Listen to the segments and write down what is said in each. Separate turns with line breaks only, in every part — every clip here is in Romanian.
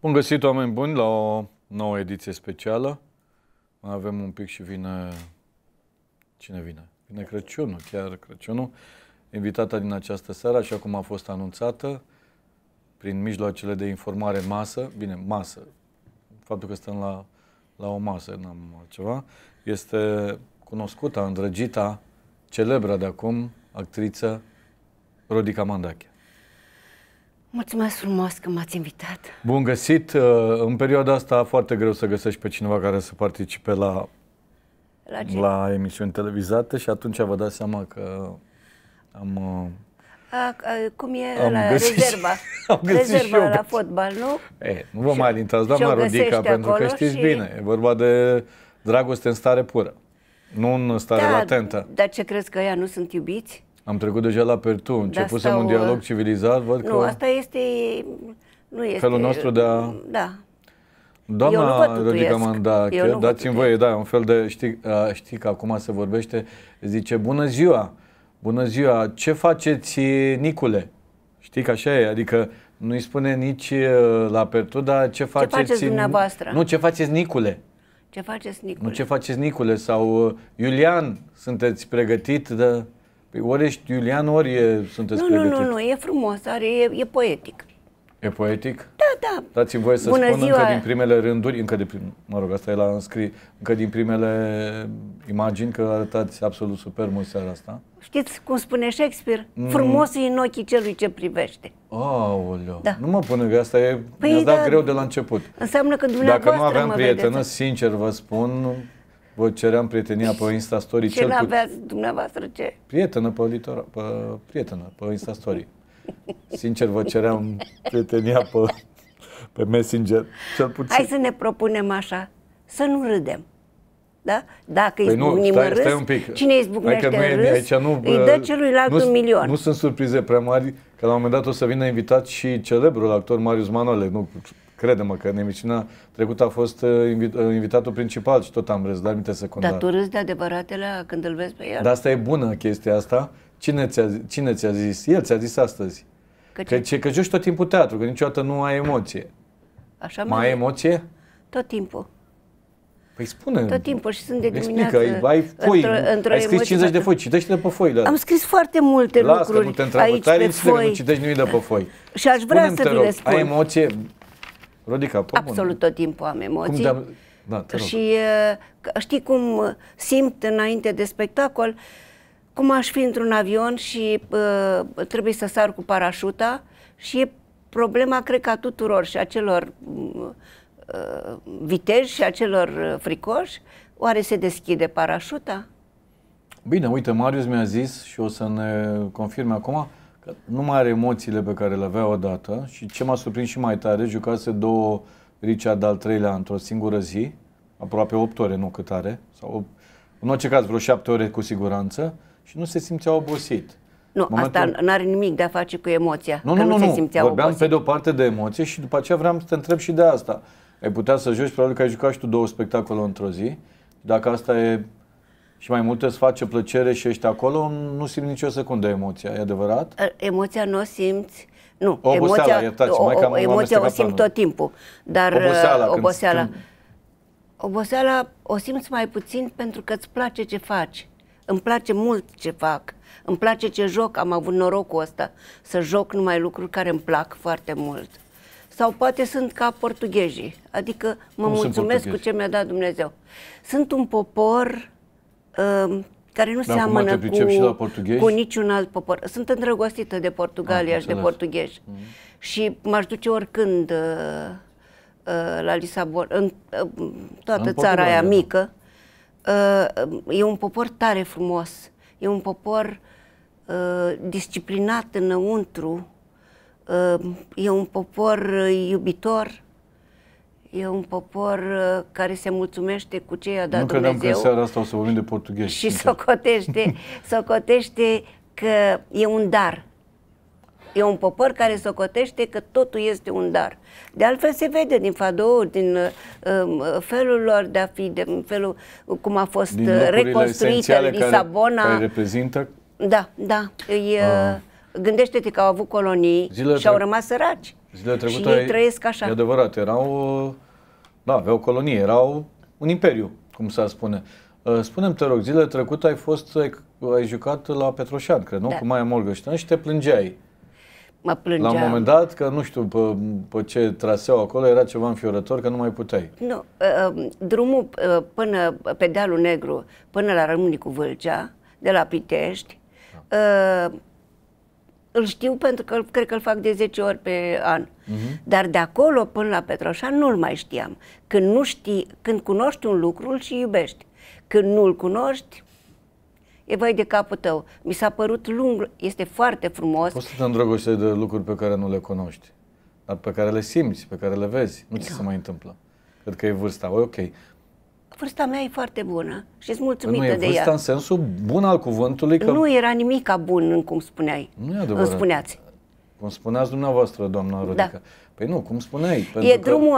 Bun găsit, oameni buni, la o nouă ediție specială. Mai avem un pic și vine... Cine vine? Vine Crăciunul, chiar Crăciunul. Invitata din această seară, așa cum a fost anunțată, prin mijloacele de informare masă, bine, masă, faptul că stăm la, la o masă, n-am ceva, este cunoscuta, îndrăgita, celebra de acum, actriță Rodica Mandache.
Mulțumesc frumos că m-ați invitat.
Bun găsit. Uh, în perioada asta foarte greu să găsești pe cineva care să participe la, la, la emisiuni televizate și atunci vă dați seama că am... Uh,
a, a, cum e am la găsit, rezerva? Am găsit rezerva și eu, la găsit. fotbal, nu?
E, nu vă și, mai alintați, doamna Rodica, pentru că știți și... bine, e vorba de dragoste în stare pură, nu în stare da, latentă.
Dar ce crezi că ea nu sunt iubiți?
Am trecut deja la Pertu, da, începusem un uh, dialog civilizat, văd că... Nu, asta
este... Nu este... Felul nostru de a... Da.
Doamna Rodica Manda, dați-mi voie, da, un fel de, știi, știi că acum se vorbește, zice, bună ziua, bună ziua, ce faceți, Nicule? Știi că așa e, adică nu-i spune nici uh, la Pertu, dar ce faceți... Ce faceți dumneavoastră? Nu, ce faceți, Nicule?
Ce faceți, Nicule? Nu,
ce faceți, Nicule? Sau, uh, Iulian, sunteți pregătit de... Păi ori ești Iulian, ori e, sunteți nu, pregătit. Nu, nu, nu,
e frumos, are, e, e poetic.
E poetic? Da, da. Dați-mi voie să Bună spun ziua. încă din primele rânduri, încă de prim, mă rog, asta e la înscris, încă din primele imagini că arătați absolut superb în seara asta.
Știți cum spune Shakespeare?
Mm. Frumos e
în ochii celui ce privește.
Aoleu, da. nu mă pune că asta e, păi mi-a da, greu de la început.
Înseamnă că dumneavoastră Dacă nu aveam prietenă, vedeți.
sincer vă spun, vă ceream prietenia pe Insta Story. Ce n-aveați
dumneavoastră ce?
Prietenă pe litora, pe, prietenă pe Insta Story. Sincer, vă ceream prietenia pe, pe Messenger, cel puțin. Hai
să ne propunem așa, să nu râdem. Da? Dacă păi îi nu, stai, râs, stai un pic. cine îi Hai că nu e, râs, aici nu, îi dă celuilalt nu, un milion. Nu sunt
surprize prea mari, că la un moment dat o să vină invitat și celebrul actor Marius Manole, nu Crede-mă că în emisiunea trecută a fost uh, uh, invitatul principal și tot am râs, dar minte să condamn. Dar tu
râzi de adevăratele când îl vezi pe el. Dar
asta e bună chestia asta. Cine ți-a, cine ți-a zis? El ți-a zis astăzi. Că, că, ce? că joci tot timpul teatru, că niciodată nu ai emoție. Așa mai ai emoție? Tot timpul. Păi spune. Tot
timpul și sunt de dimineață. Explică, ai foi, într-o, într-o ai scris 50 de
foi, citește-le pe foi. Am
scris foarte multe Las lucruri nu te aici pe foi. Nu citești
nimic de pe foi. Și aș vrea Spune-mi, să vi le spun. Ai emoție, Rodica, Absolut
tot timpul am emoții. Cum da, și uh, știi cum simt înainte de spectacol, cum aș fi într-un avion și uh, trebuie să sar cu parașuta și e problema, cred că, a tuturor și a celor uh, viteji și a celor uh, fricoși. Oare se deschide parașuta?
Bine, uite, Marius mi-a zis și o să ne confirme acum, nu mai are emoțiile pe care le avea odată și ce m-a surprins și mai tare, jucase două Richard al treilea într-o singură zi, aproape 8 ore, nu cât are, sau în orice caz vreo 7 ore cu siguranță și nu se simțea obosit. Nu, Momentul... asta
nu are nimic de a face cu emoția. Nu, că nu, nu, nu, se simțea vorbeam
obosit. pe de o parte de emoție și după aceea vreau să te întreb și de asta. Ai putea să joci, probabil că ai jucat și tu două spectacole într-o zi, dacă asta e și mai multe îți face plăcere și ești acolo, nu simți nicio secundă emoția, e adevărat?
Emoția nu o simți, nu. Oboseala, emoția, iertați, o, mai cam emoția o simt tot timpul, dar oboseala, oboseala, când... oboseala o simți mai puțin pentru că îți place ce faci. Îmi place mult ce fac, îmi place ce joc, am avut norocul ăsta să joc numai lucruri care îmi plac foarte mult. Sau poate sunt ca portughezii, adică mă Cum mulțumesc cu ce mi-a dat Dumnezeu. Sunt un popor Um, care nu Dar seamănă cu, și la cu niciun alt popor. Sunt îndrăgostită de Portugalia ah, și de portughezi. Mm. -hmm. Și m-aș duce oricând uh, uh, la Lisabon, în uh, toată în țara Portugalia. aia da. mică. Uh, e un popor tare frumos. E un popor uh, disciplinat înăuntru. Uh, e un popor uh, iubitor E un popor uh, care se mulțumește cu ce i-a dat nu Dumnezeu. Nu credeam că seara asta
o să vorbim de portughezi. Și
socotește, socotește că e un dar. E un popor care socotește că totul este un dar. De altfel se vede din fadouri, din uh, um, uh felul lor de a fi, de felul cum a fost uh, reconstruită Lisabona. Care, care
reprezintă?
Da, da. Îi, uh, ah. gândește-te că au avut colonii Zilele și au rămas săraci.
Zilele trecute, și ei trăiesc așa. E adevărat, erau, da, aveau colonie, erau un imperiu, cum s-ar spune. Uh, Spunem te rog, zilele trecute ai fost, ai, ai jucat la Petroșan, cred, nu? Da. Cu Maia Molgăștean și te plângeai.
Mă plângeam. La un moment
dat, că nu știu pe, pe ce traseu acolo, era ceva înfiorător, că nu mai puteai.
Nu, uh, um, drumul uh, până pe dealul negru, până la Rămânicu Vâlcea, de la Pitești, da. Uh, îl știu pentru că cred că îl fac de 10 ori pe an. Uh-huh. Dar de acolo până la Petroșan nu-l mai știam. Când nu știi, când cunoști un lucru, îl și iubești. Când nu-l cunoști, e vai de capul tău. Mi s-a părut lung, este foarte
frumos. Poți să te îndrăgostești de lucruri pe care nu le cunoști, dar pe care le simți, pe care le vezi. Nu ți da. se mai întâmplă. Cred că e vârsta. O, ok,
vârsta mea e foarte bună și sunt mulțumită nu e de vârsta ea. în
sensul bun al cuvântului? Că... Nu
era nimic bun în cum spuneai.
Nu e adevărat. Îmi spuneați. Cum spuneați dumneavoastră, doamna da. Rodica. Da. Păi nu, cum spuneai. e că... drumul,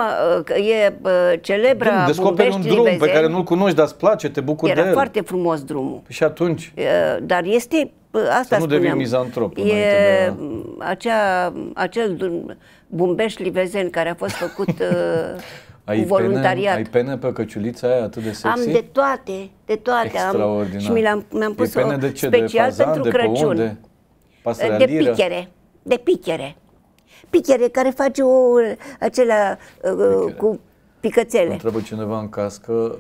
uh, e uh, celebra drum, Descoperi un drum pe care nu-l
cunoști, dar îți place, te bucuri de el. Era foarte
frumos drumul. Păi și atunci? Dar este, uh, asta Să nu devii mizantrop
e de...
acea, acel Bumbești Livezen care a fost făcut ai cu voluntariat.
Pene, ai pene pe căciulița aia atât de sexy? Am de
toate, de toate. Extraordinar. Am, și mi le-am, mi-am pus o de ce? special de fazan, pentru de Crăciun. De,
de pichere,
de pichere. Pichere care face o, acela uh, uh cu
picățele. Mă cineva în cască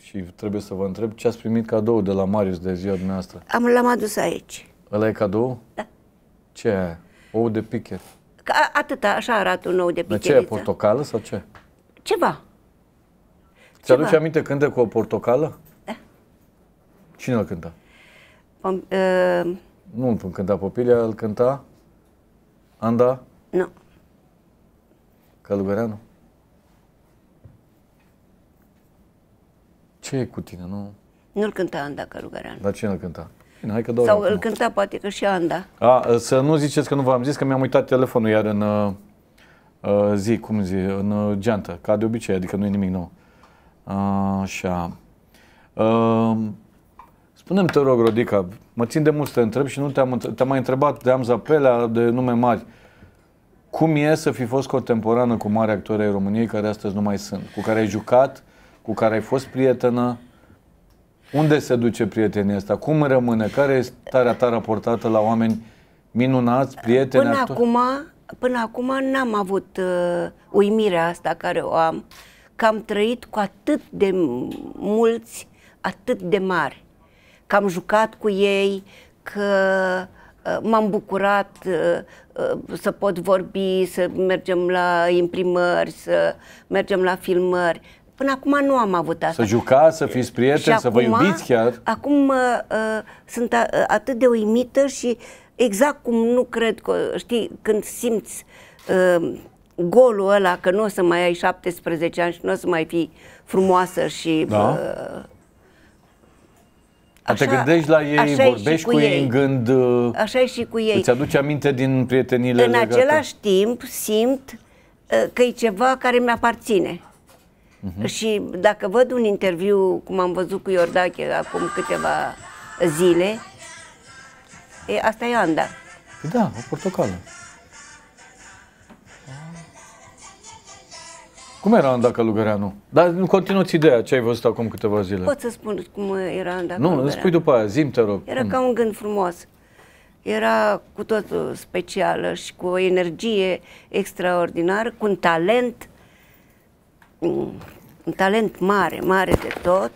și trebuie să vă întreb ce ați primit cadou de la Marius de ziua dumneavoastră. Am,
l-am adus aici.
Ăla e cadou? Da. Ce e Ou de pichere.
atâta, așa arată un ou de picheriță. Dar ce e,
portocală sau ce? Ceva. Ți-aduce aminte cântă cu o portocală? Da. Cine îl cânta?
Pom, uh...
Nu îl cânta Popilia, îl cânta Anda? Nu. No. Călugăreanu? Ce e cu tine, nu?
nu îl cânta Anda Călugăreanu.
Dar cine îl cânta? Bine, hai că Sau acum. îl
cânta poate că și Anda.
A, să nu ziceți că nu v-am zis, că mi-am uitat telefonul iar în... Uh Uh, zi, cum zi, în uh, geantă, ca de obicei, adică nu e nimic nou. Uh, așa. Spune-mi, te rog, Rodica, mă țin de mult să te întreb și nu te-am, te mai întrebat de Amza Pelea, de nume mari. Cum e să fi fost contemporană cu mari actori ai României care astăzi nu mai sunt, cu care ai jucat, cu care ai fost prietenă? Unde se duce prietenia asta? Cum rămâne? Care este starea ta raportată la oameni minunați, prieteni? Până actori? acum
până acum n-am avut uh, uimirea asta care o am, că am trăit cu atât de mulți, atât de mari, că am jucat cu ei, că uh, m-am bucurat uh, uh, să pot vorbi, să mergem la imprimări, să mergem la filmări. Până acum nu am avut asta. Să
jucați, să fiți prieteni, și să acum, vă iubiți chiar.
Acum uh, uh, sunt a, atât de uimită și uh, Exact cum nu cred că, știi, când simți uh, golul ăla că nu o să mai ai 17 ani și nu o să mai fi frumoasă și... Da. Uh,
Așa, te gândești la ei, vorbești cu, cu ei, în gând, uh,
așa și cu ei. îți aduce
aminte din prietenile În legate. același
timp simt uh, că e ceva care mi-aparține. Uh-huh. Și dacă văd un interviu, cum am văzut cu Iordache acum câteva zile, E, asta e anda.
Da, o portocală. Cum era Anda Călugăreanu? Dar continuați ideea ce ai văzut acum câteva zile. Pot
să spun cum era Anda Nu, nu spui
după aia, zim te rog. Era
cum? ca un gând frumos. Era cu totul uh, specială și cu o energie extraordinară, cu un talent, mm, un talent mare, mare de tot.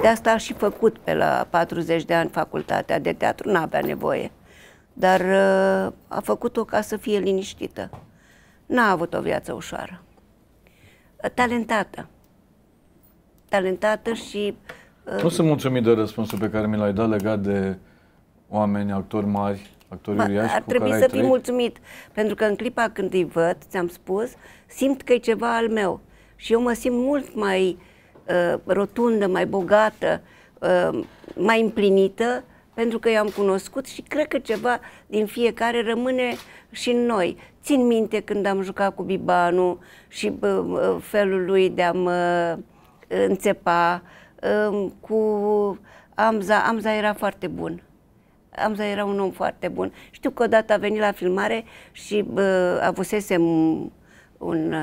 De asta a și făcut pe la 40 de ani facultatea de teatru, n-avea nevoie. Dar uh, a făcut-o ca să fie liniștită. N-a avut o viață ușoară. Talentată. Talentată și... Uh, nu sunt
mulțumit de răspunsul pe care mi l-ai dat legat de oameni, actori mari, actori ba, uriași Ar trebui să fii
mulțumit, pentru că în clipa când îi văd, ți-am spus, simt că e ceva al meu. Și eu mă simt mult mai Uh, rotundă, mai bogată, uh, mai împlinită, pentru că i am cunoscut și cred că ceva din fiecare rămâne și în noi. Țin minte când am jucat cu Bibanu și felul lui de a mă uh, înțepa, um, cu Amza, Amza era foarte bun. Amza era un om foarte bun. Știu că odată a venit la filmare și avusesem un,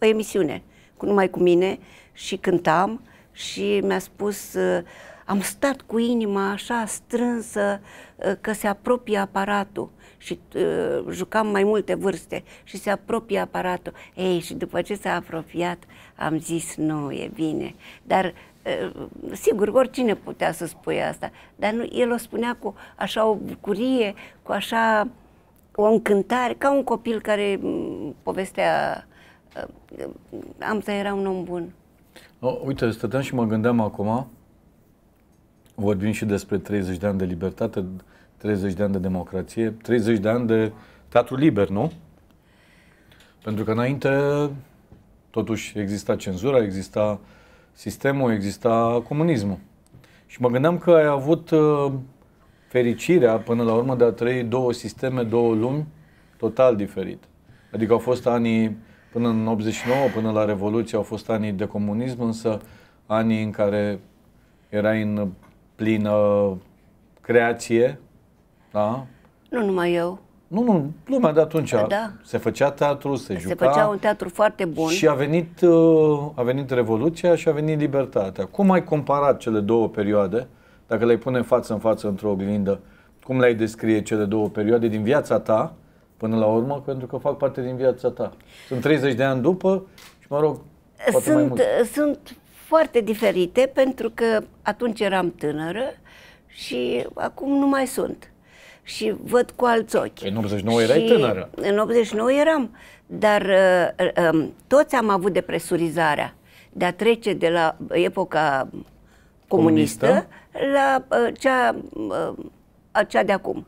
o emisiune numai cu mine și cântam și mi-a spus, uh, am stat cu inima așa strânsă uh, că se apropie aparatul și uh, jucam mai multe vârste și se apropie aparatul. Ei, și după ce s-a apropiat, am zis, nu, e bine. Dar uh, sigur, oricine putea să spui asta, dar nu, el o spunea cu așa o bucurie, cu așa o încântare, ca un copil care mm, povestea Uh, Amza era un om bun.
uite, stăteam și mă gândeam acum, vorbim și despre 30 de ani de libertate, 30 de ani de democrație, 30 de ani de teatru liber, nu? Pentru că înainte totuși exista cenzura, exista sistemul, exista comunismul. Și mă gândeam că ai avut uh, fericirea până la urmă de a trăi două sisteme, două lumi total diferite. Adică au fost anii Până în 89, până la Revoluție, au fost anii de comunism, însă anii în care era în plină creație, da?
Nu numai eu.
Nu, nu, lumea de atunci. Da. da. Se făcea teatru, se, se juca. Se făcea un
teatru foarte bun. Și a
venit, uh, a venit Revoluția și a venit Libertatea. Cum ai comparat cele două perioade, dacă le-ai pune față în față într-o oglindă, cum le-ai descrie cele două perioade din viața ta până la urmă, pentru că fac parte din viața ta. Sunt 30 de ani după și, mă rog, poate sunt, mai mult.
Sunt foarte diferite, pentru că atunci eram tânără și acum nu mai sunt. Și văd cu alți ochi.
În 89 și erai tânără.
În 89 eram, dar uh, uh, um, toți am avut depresurizarea de a trece de la epoca
comunistă, comunistă?
la uh, cea, uh, cea de acum.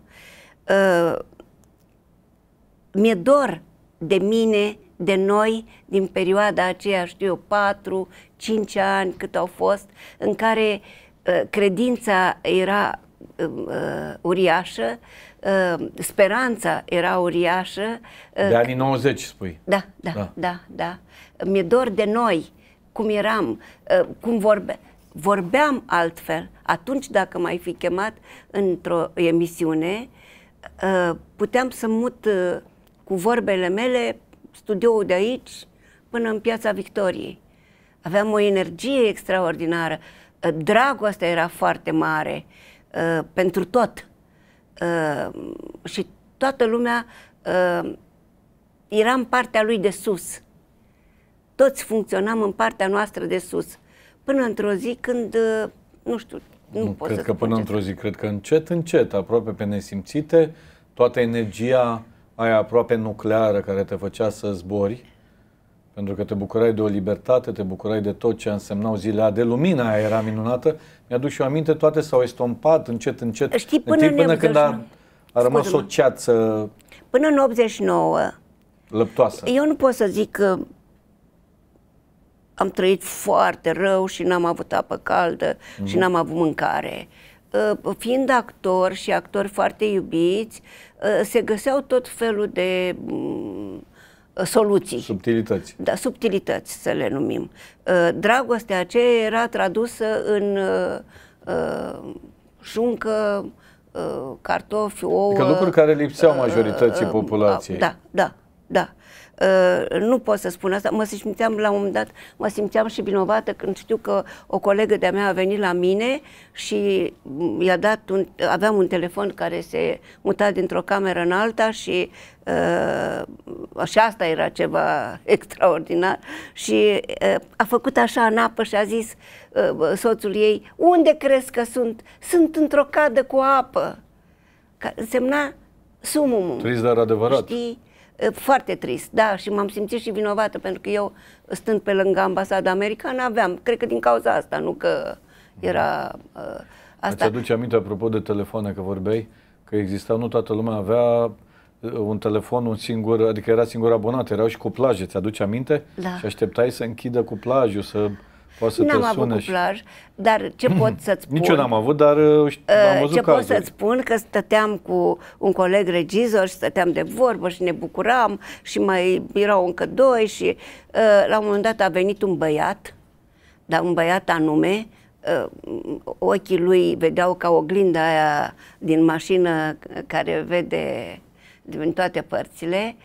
Uh, mi-e dor de mine, de noi, din perioada aceea, știu eu, patru, cinci ani cât au fost, în care uh, credința era uh, uriașă, uh, speranța era uriașă. Uh, de anii
90, spui. Da, da, da,
da. da. Mi-e dor de noi, cum eram, uh, cum vorbe vorbeam altfel. Atunci, dacă mai fi chemat într-o emisiune, uh, puteam să mut... Uh, cu vorbele mele studioul de aici până în piața Victoriei. Aveam o energie extraordinară, uh, dragostea era foarte mare uh, pentru tot. Uh, și toată lumea uh, era în partea lui de sus. Toți funcționam în partea noastră de sus. Până într-o zi când, uh, nu știu, nu, nu pot Cred să că
până într-o zi, cred că încet, încet, aproape pe nesimțite, toată energia aia aproape nucleară care te făcea să zbori, pentru că te bucurai de o libertate, te bucurai de tot ce însemnau zile de lumină, aia era minunată. Mi-aduc și eu aminte, toate s-au estompat încet, încet, Știi, până, în până când a, a rămas o ceață... Până în 89... Lăptoasă.
Eu nu pot să zic că am trăit foarte rău și n-am avut apă caldă mm. și mhm. n-am avut mâncare. Ă, fiind actor și actori foarte iubiți, Eh, se găseau tot felul de mm, eh, soluții.
Subtilități.
Da, subtilități să le numim. Eh, dragostea aceea era tradusă în șuncă, cartofi, ouă... Adică lucruri care
lipseau majorității populației. Da,
da, da. Uh, nu pot să spun asta. Mă simțeam la un moment dat, mă simțeam și vinovată când știu că o colegă de-a mea a venit la mine și i-a dat un, aveam un telefon care se muta dintr-o cameră în alta și uh, și asta era ceva extraordinar și uh, a făcut așa în apă și a zis uh, soțul ei, unde crezi că sunt? Sunt într-o cadă cu apă. Ca, însemna sumumul. Trist, dar adevărat. Știi? foarte trist, da, și m-am simțit și vinovată pentru că eu, stând pe lângă ambasada americană, aveam, cred că din cauza asta, nu că era mm. uh, asta. Îți
aduce aminte, apropo de telefoane, că vorbeai, că exista, nu toată lumea avea uh, un telefon, un singur, adică era singur abonat, erau și cuplaje, ți-aduce aminte? Da. Și așteptai să închidă cuplajul, să... Poate să N-am avut și...
cuplaj, dar ce pot să-ți spun... Nici eu n-am
avut, dar uh, uh, am văzut Ce cazuri. pot să-ți
spun, că stăteam cu un coleg regizor și stăteam de vorbă și ne bucuram și mai erau încă doi și uh, la un moment dat a venit un băiat, dar un băiat anume, uh, ochii lui vedeau ca oglinda aia din mașină care vede din toate părțile,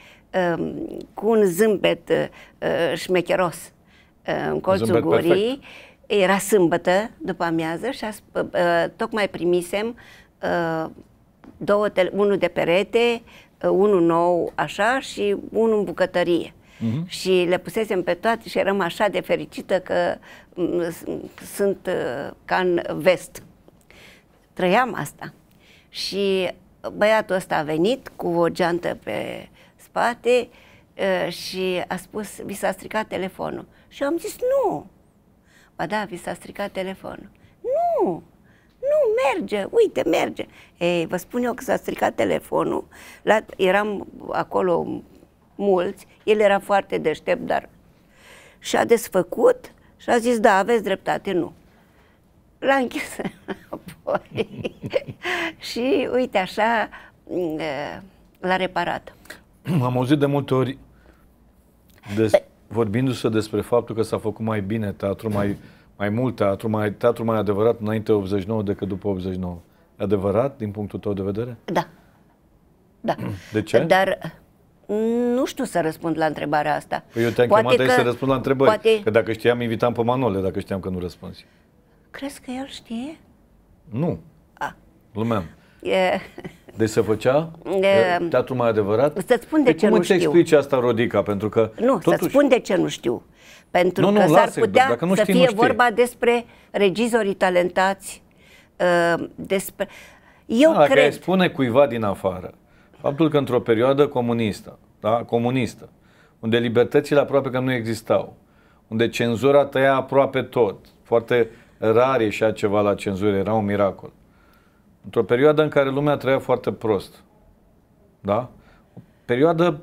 uh, cu un zâmbet uh, șmecheros Uh, în colțul Zâmbet gurii. Perfect. Era sâmbătă după amiază și a, uh, tocmai primisem uh, două unul de perete, uh, unul nou așa și unul în bucătărie. Uh-huh. Și le pusesem pe toate și eram așa de fericită că mm, sunt uh, ca în vest. Trăiam asta. Și băiatul ăsta a venit cu o geantă pe spate uh, și a spus, vi s-a stricat telefonul. Și am zis, nu. Ba da, vi s-a stricat telefonul. Nu, nu, merge, uite, merge. Ei, vă spun eu că s-a stricat telefonul. La, eram acolo mulți, el era foarte deștept, dar și-a desfăcut și a zis, da, aveți dreptate, nu. L-a închis înapoi și, uite, așa mm, l-a reparat.
Am auzit de multe ori de... Păi, Pe, vorbindu-se despre faptul că s-a făcut mai bine teatru, mai, mai mult teatru, mai, teatru mai adevărat înainte 89 decât după 89. Adevărat, din punctul tău de vedere?
Da. Da.
De ce? Dar
nu știu să răspund la întrebarea asta. Păi eu te-am poate chemat că, să răspund la întrebări. Poate... Că
dacă știam, invitam pe Manole, dacă știam că nu răspunzi.
Crezi că el știe?
Nu. A. Lumea. E... Deci se făcea e... teatru mai adevărat? să spun de păi ce cum nu știu. Cum îți explici asta, Rodica? Pentru că nu, totuși... să spun de ce nu știu.
Pentru nu, nu, că s-ar putea dacă nu știi, să fie nu vorba despre regizorii talentați, ă, despre... Eu da, cred... Dacă
spune cuiva din afară, faptul că într-o perioadă comunistă, da, comunistă, unde libertățile aproape că nu existau, unde cenzura tăia aproape tot, foarte rar ieșea ceva la cenzură, era un miracol într-o perioadă în care lumea trăia foarte prost. Da? O perioadă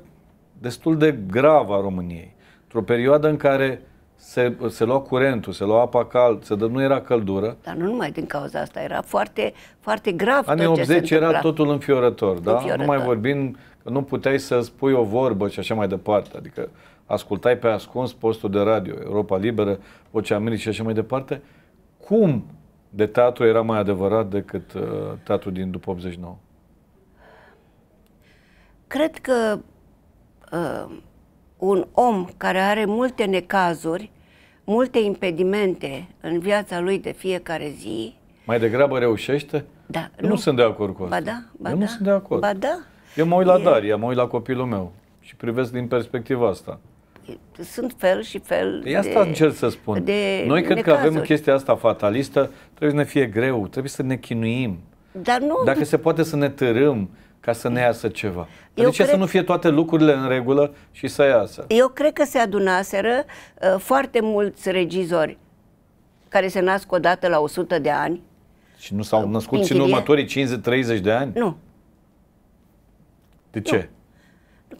destul de gravă a României. Într-o perioadă în care se, se lua curentul, se lua apa cald, se dă, nu era căldură.
Dar nu numai din cauza asta, era foarte, foarte grav Anii tot 80 ce era totul
înfiorător, da? Înfiorător. Nu mai vorbim că nu puteai să spui o vorbă și așa mai departe. Adică ascultai pe ascuns postul de radio, Europa Liberă, Vocea Americii și așa mai departe. Cum de teatru era mai adevărat decât uh, teatru din după 89?
Cred că uh, un om care are multe necazuri, multe impedimente în viața lui de fiecare zi...
Mai degrabă reușește? Da. Eu nu, nu sunt de acord cu asta. Ba
da, ba Eu da, nu sunt de acord. Ba da.
Eu mă uit la e... Daria, mă uit la copilul meu și privesc din perspectiva asta
sunt fel și fel E păi asta de, încerc să spun. De Noi cred necazuri. că avem chestia
asta fatalistă, trebuie să ne fie greu, trebuie să ne chinuim.
Dar nu... Dacă se
poate să ne târâm, ca să ne iasă ceva. Eu de ce cred... să nu fie toate lucrurile în regulă și să iasă?
Eu cred că se adunaseră uh, foarte mulți regizori care se nasc odată la 100 de ani.
Și nu s-au născut uh, și în următorii 50-30 de ani? Nu. De ce? Nu.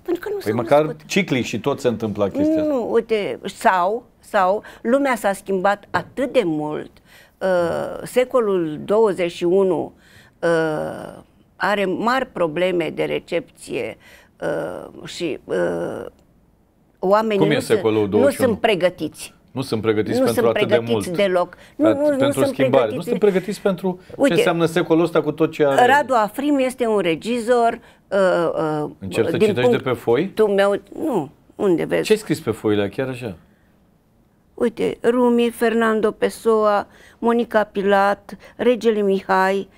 Pentru că nu păi măcar născut. ciclic și tot se întâmplă chestia
Nu, uite, sau, sau lumea s-a schimbat atât de mult, uh, secolul 21 uh, are mari probleme de recepție uh, și uh, oamenii Cum e nu, nu sunt pregătiți
nu sunt pregătiți nu pentru sunt atât pregătiți de mult. Deloc. Nu, nu, pentru nu sunt schimbare. Pregătiți. Nu sunt pregătiți pentru Uite, ce înseamnă secolul ăsta cu tot ce are.
Radu Afrim este un regizor. Uh, uh, Încerc să citești punct, de pe foi? Tu meu, nu.
Unde vezi? Ce ai scris pe foile? Chiar așa?
Uite, Rumi, Fernando Pessoa, Monica Pilat, Regele Mihai,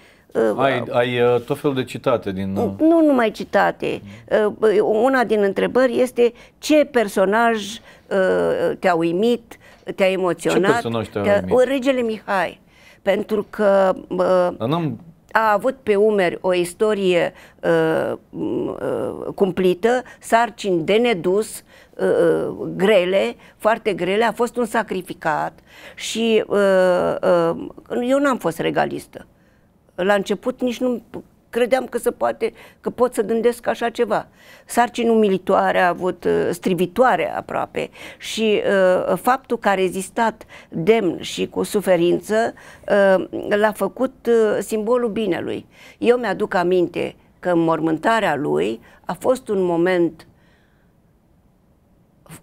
Uh, ai, ai uh, tot felul de citate din... Uh...
Nu numai citate. Uh, una din întrebări este ce personaj uh, te-a uimit, te-a emoționat. Ce te Regele Mihai. Pentru că uh, a avut pe umeri o istorie uh, uh, cumplită, sarcini de nedus, uh, grele, foarte grele, a fost un sacrificat și uh, uh, eu n-am fost regalistă. La început nici nu credeam că se poate, că pot să gândesc așa ceva. Sarcini umilitoare a avut, uh, strivitoare aproape și uh, faptul că a rezistat demn și cu suferință uh, l-a făcut uh, simbolul binelui. Eu mi-aduc aminte că mormântarea lui a fost un moment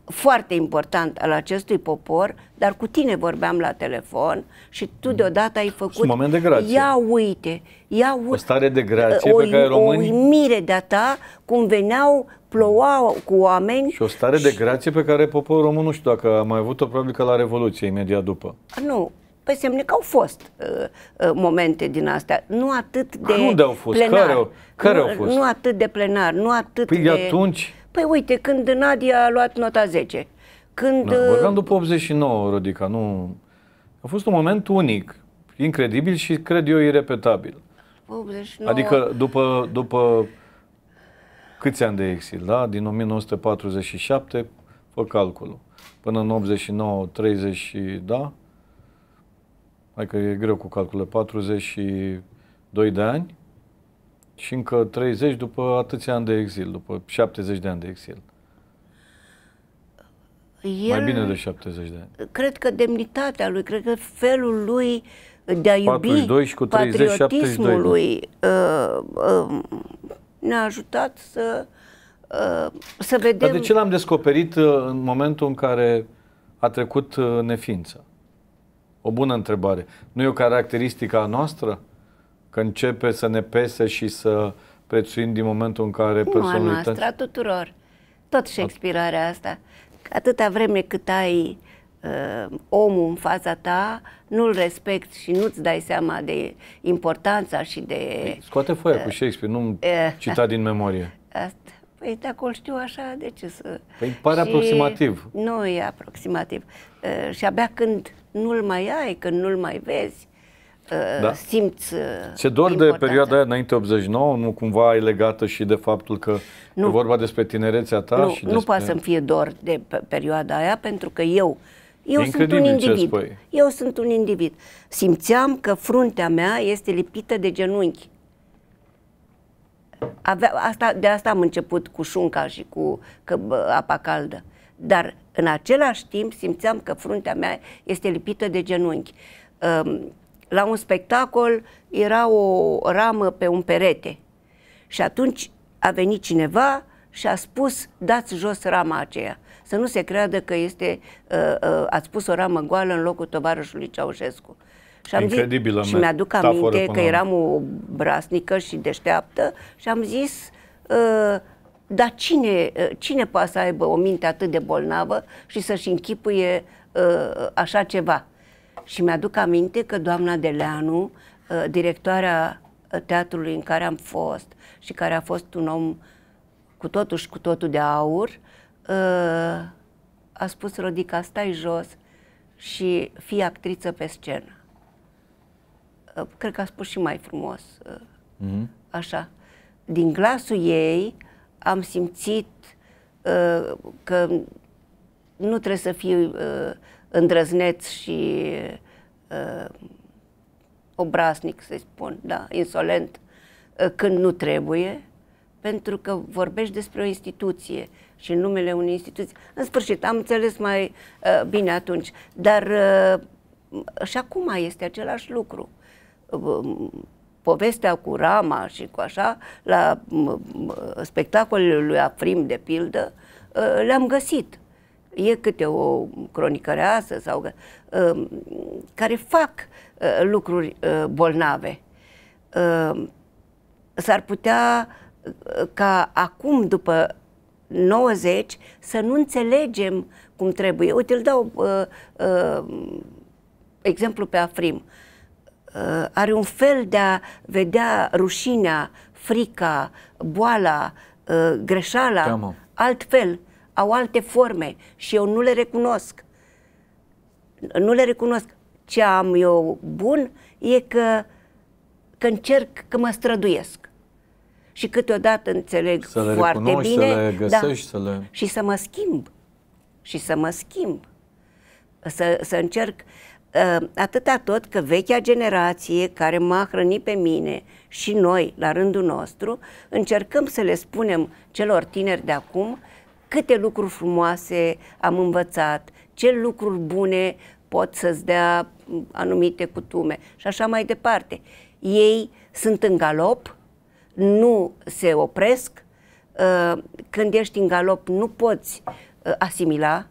foarte important al acestui popor, dar cu tine vorbeam la telefon și tu deodată ai făcut... Un moment de grație. Ia uite, ia uite... O
stare de grație o, pe care românii... O
uimire de-a ta, cum veneau, plouau cu oameni... Și
o stare și... de grație pe care poporul român, nu știu dacă a mai avut-o, probabil că la Revoluție, imediat după.
Nu, pe păi semne că au fost uh, uh, momente din astea, nu atât de de au fost? Plenar, care care nu, au fost? Nu atât de plenar, nu atât păi de... atunci Păi uite, când Nadia a luat nota 10, când... Da, uh, vorbeam
după 89, Rodica, nu... A fost un moment unic, incredibil și, cred eu, irepetabil.
89... Adică
după, după câți ani de exil, da? Din 1947, fă calculul, până în 89, 30 și, da? Hai că e greu cu calculul, 42 de ani, și încă 30 după atâția ani de exil, după 70 de ani de exil.
El, Mai bine de 70 de ani. Cred că demnitatea lui, cred că felul lui de a iubi 42 și cu 30, patriotismul lui uh, uh, ne-a ajutat să uh, să vedem... Dar de ce l-am
descoperit uh, în momentul în care a trecut uh, neființă? O bună întrebare. Nu e o caracteristică a noastră? că începe să ne pese și să prețuim din momentul în care nu personalități... Nu a noastră, a
tuturor. Tot Shakespeare are asta. Atâta vreme cât ai uh, omul în fața ta, nu-l respect și nu-ți dai seama de importanța și de... Păi,
scoate foaia uh, cu Shakespeare, nu uh, cita din memorie.
Asta. Păi dacă îl știu așa, de ce să...
Păi pare și aproximativ.
Nu e aproximativ. Uh, și abia când nu-l mai ai, când nu-l mai vezi, da. Uh, simți Ce uh, dor de perioada
aia înainte 89, nu cumva e legată și de faptul că nu. e vorba despre tinerețea ta? Nu, și despre... nu poate să-mi
fie dor de perioada aia, pentru că eu eu sunt un individ. Eu sunt un individ. Simțeam că fruntea mea este lipită de genunchi. Avea, asta, de asta am început cu șunca și cu că, bă, apa caldă. Dar în același timp simțeam că fruntea mea este lipită de genunchi. Um, la un spectacol era o ramă pe un perete și atunci a venit cineva și a spus dați jos rama aceea. Să nu se creadă că este, uh, uh, ați pus o ramă goală în locul tovarășului Ceaușescu. Și am Incredibilă zis, și mi-aduc aminte că eram o brasnică și deșteaptă și am zis, uh, dar cine, uh, cine poate să aibă o minte atât de bolnavă și să-și închipuie uh, așa ceva? Uh, și mi-aduc aminte că doamna Deleanu, ă, directoarea ă, teatrului în care am fost și care a fost un om cu totul și cu totul de aur, ă, a spus Rodica, stai jos și fii actriță pe scenă. Cred că a spus și mai frumos. Mm-hmm. Așa. Din glasul ei am simțit că nu trebuie să fiu îndrăzneț și uh, obraznic, să spun, da, insolent, uh, când nu trebuie, pentru că vorbești despre o instituție și în numele unei instituții. În sfârșit, am înțeles mai uh, bine atunci, dar uh, și acum este același lucru. Uh, povestea cu Rama și cu așa, la uh, spectacolele lui Afrim, de pildă, uh, le-am găsit e câte o cronicăreasă sau uh, care fac uh, lucruri uh, bolnave. Uh, s-ar putea uh, ca acum, după 90, să nu înțelegem cum trebuie. Uite, îl dau uh, uh, exemplu pe Afrim. Uh, are un fel de a vedea rușinea, frica, boala, uh, greșeala, Teamă. altfel au alte forme și eu nu le recunosc. Nu le recunosc. Ce am eu bun e că, că încerc, că mă străduiesc. Și câteodată înțeleg să le foarte bine. Să le da, găsești, da, să le... Și să mă schimb. Și să mă schimb. Să, să încerc ă, atâta tot că vechea generație care m-a hrănit pe mine și noi, la rândul nostru, încercăm să le spunem celor tineri de acum câte lucruri frumoase am învățat, ce lucruri bune pot să-ți dea anumite cutume și așa mai departe. Ei sunt în galop, nu se opresc, uh, când ești în galop nu poți uh, asimila,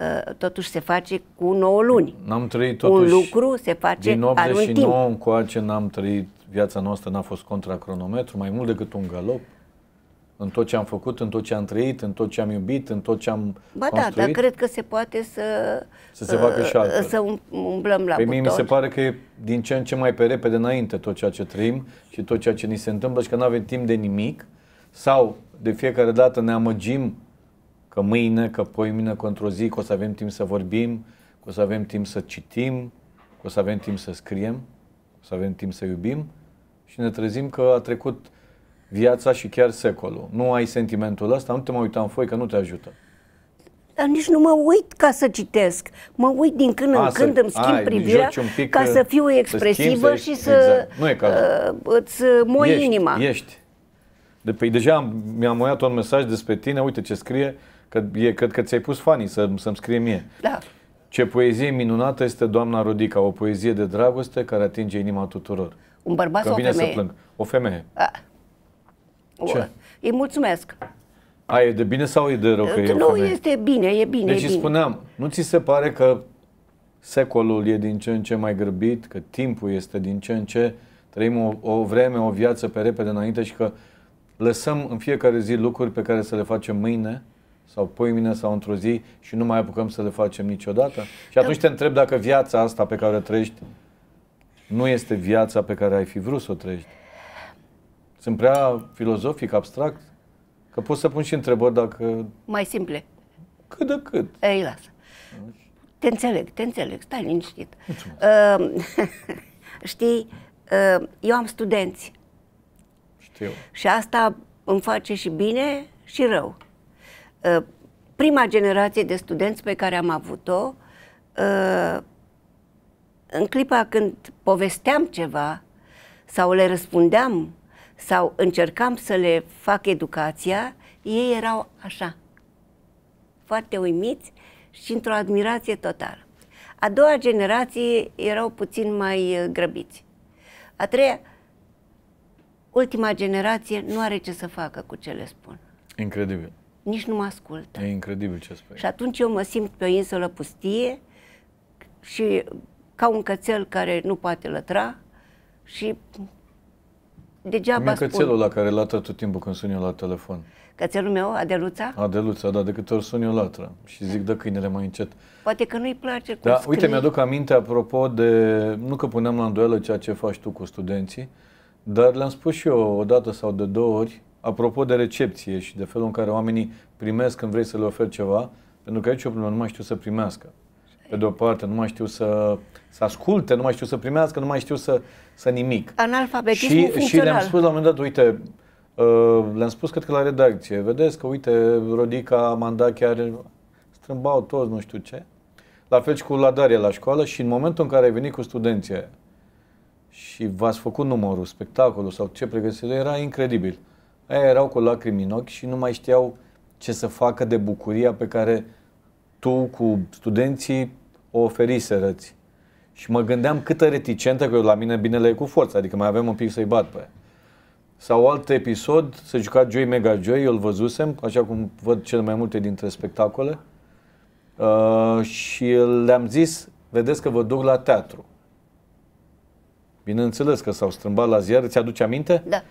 uh, totuși se face cu 9 luni.
N-am trăit totuși, Un lucru se face din 89 anul în încoace n-am trăit, viața noastră n-a fost contra cronometru, mai mult decât un galop. În tot ce am făcut, în tot ce am trăit, în tot ce am iubit, în tot ce am Ba da, construit? da, dar cred
că se poate să, să se facă și altfel. Să um-, umblăm la Pe păi mie mi se
pare că e din ce în ce mai pe repede înainte tot ceea ce trăim și tot ceea ce ni se întâmplă și că nu avem timp de nimic sau de fiecare dată ne amăgim că mâine, că mâine, că într-o zi, că o să avem timp să vorbim, că o să avem timp să citim, că o să avem timp să scriem, că o să avem timp să iubim și ne trezim că a trecut viața și chiar secolul. Nu ai sentimentul ăsta, nu te mai uita în foi că nu te ajută.
Dar nici nu mă uit ca să citesc. Mă uit din când A, în când, îmi schimb ai, privirea pic, ca să fiu expresivă să schimb, să și să exact. nu e uh, îți moi ești, inima.
Ești. De, pe. deja mi-am moiat un mesaj despre tine, uite ce scrie, că e, cred că ți-ai pus fanii să, să-mi scrie mie. Da. Ce poezie minunată este Doamna Rodica, o poezie de dragoste care atinge inima tuturor.
Un bărbat sau o femeie? Să plâng.
O femeie. A.
Ce? Îi mulțumesc.
A, e de bine sau e de rău că, e Nu, femeie?
este bine, e bine. Deci e bine. spuneam,
nu ți se pare că secolul e din ce în ce mai grăbit, că timpul este din ce în ce, trăim o, o vreme, o viață pe repede înainte și că lăsăm în fiecare zi lucruri pe care să le facem mâine sau poimine sau într-o zi și nu mai apucăm să le facem niciodată? Și da. atunci te întreb dacă viața asta pe care o trăiești nu este viața pe care ai fi vrut să o trăiești. Sunt prea filozofic, abstract? Că pot să pun și întrebări dacă...
Mai simple. Cât de cât. Ei, lasă. Te înțeleg, te înțeleg, stai liniștit. Uh, știi, uh, eu am studenți. Știu. Și asta îmi face și bine și rău. Uh, prima generație de studenți pe care am avut-o, uh, în clipa când povesteam ceva sau le răspundeam sau încercam să le fac educația, ei erau așa, foarte uimiți și într-o admirație totală. A doua generație erau puțin mai uh, grăbiți. A treia, ultima generație nu are ce să facă cu ce le spun. Incredibil. Nici nu mă ascultă.
E incredibil ce spui.
Și atunci eu mă simt pe o insulă pustie și ca un cățel care nu poate lătra și degeaba Mie cățelul la
care latră tot timpul când sun eu la telefon.
Cățelul meu, Adeluța?
Adeluța, da, de câte ori sun eu latră. Și zic, dă câinele mai încet.
Poate că nu-i place Da, scrii. uite, mi-aduc
aminte, apropo, de... Nu că puneam la îndoială ceea ce faci tu cu studenții, dar le-am spus și eu o dată sau de două ori, apropo de recepție și de felul în care oamenii primesc când vrei să le oferi ceva, pentru că aici o problemă, nu mai știu să primească. Pe de o parte, nu mai știu să să asculte, nu mai știu să primească, nu mai știu să, să nimic.
Analfabetismul și, funcțional. Și le-am spus
la un moment dat, uite, uh, le-am spus cred că la redacție, vedeți că, uite, Rodica, Amanda chiar strâmbau toți nu știu ce. La fel și cu Ladaria la școală și în momentul în care ai venit cu studenții și v-ați făcut numărul, spectacolul sau ce pregătiți, era incredibil. Aia erau cu lacrimi în ochi și nu mai știau ce să facă de bucuria pe care tu cu studenții o oferi și mă gândeam câtă reticentă că eu la mine binele e cu forță. adică mai avem un pic să-i bat pe aia. Sau alt episod, se juca Joy Mega Joy, eu îl văzusem, așa cum văd cele mai multe dintre spectacole. Uh, și le-am zis, vedeți că vă duc la teatru. Bineînțeles că s-au strâmbat la ziare, ți-aduce aminte? Da.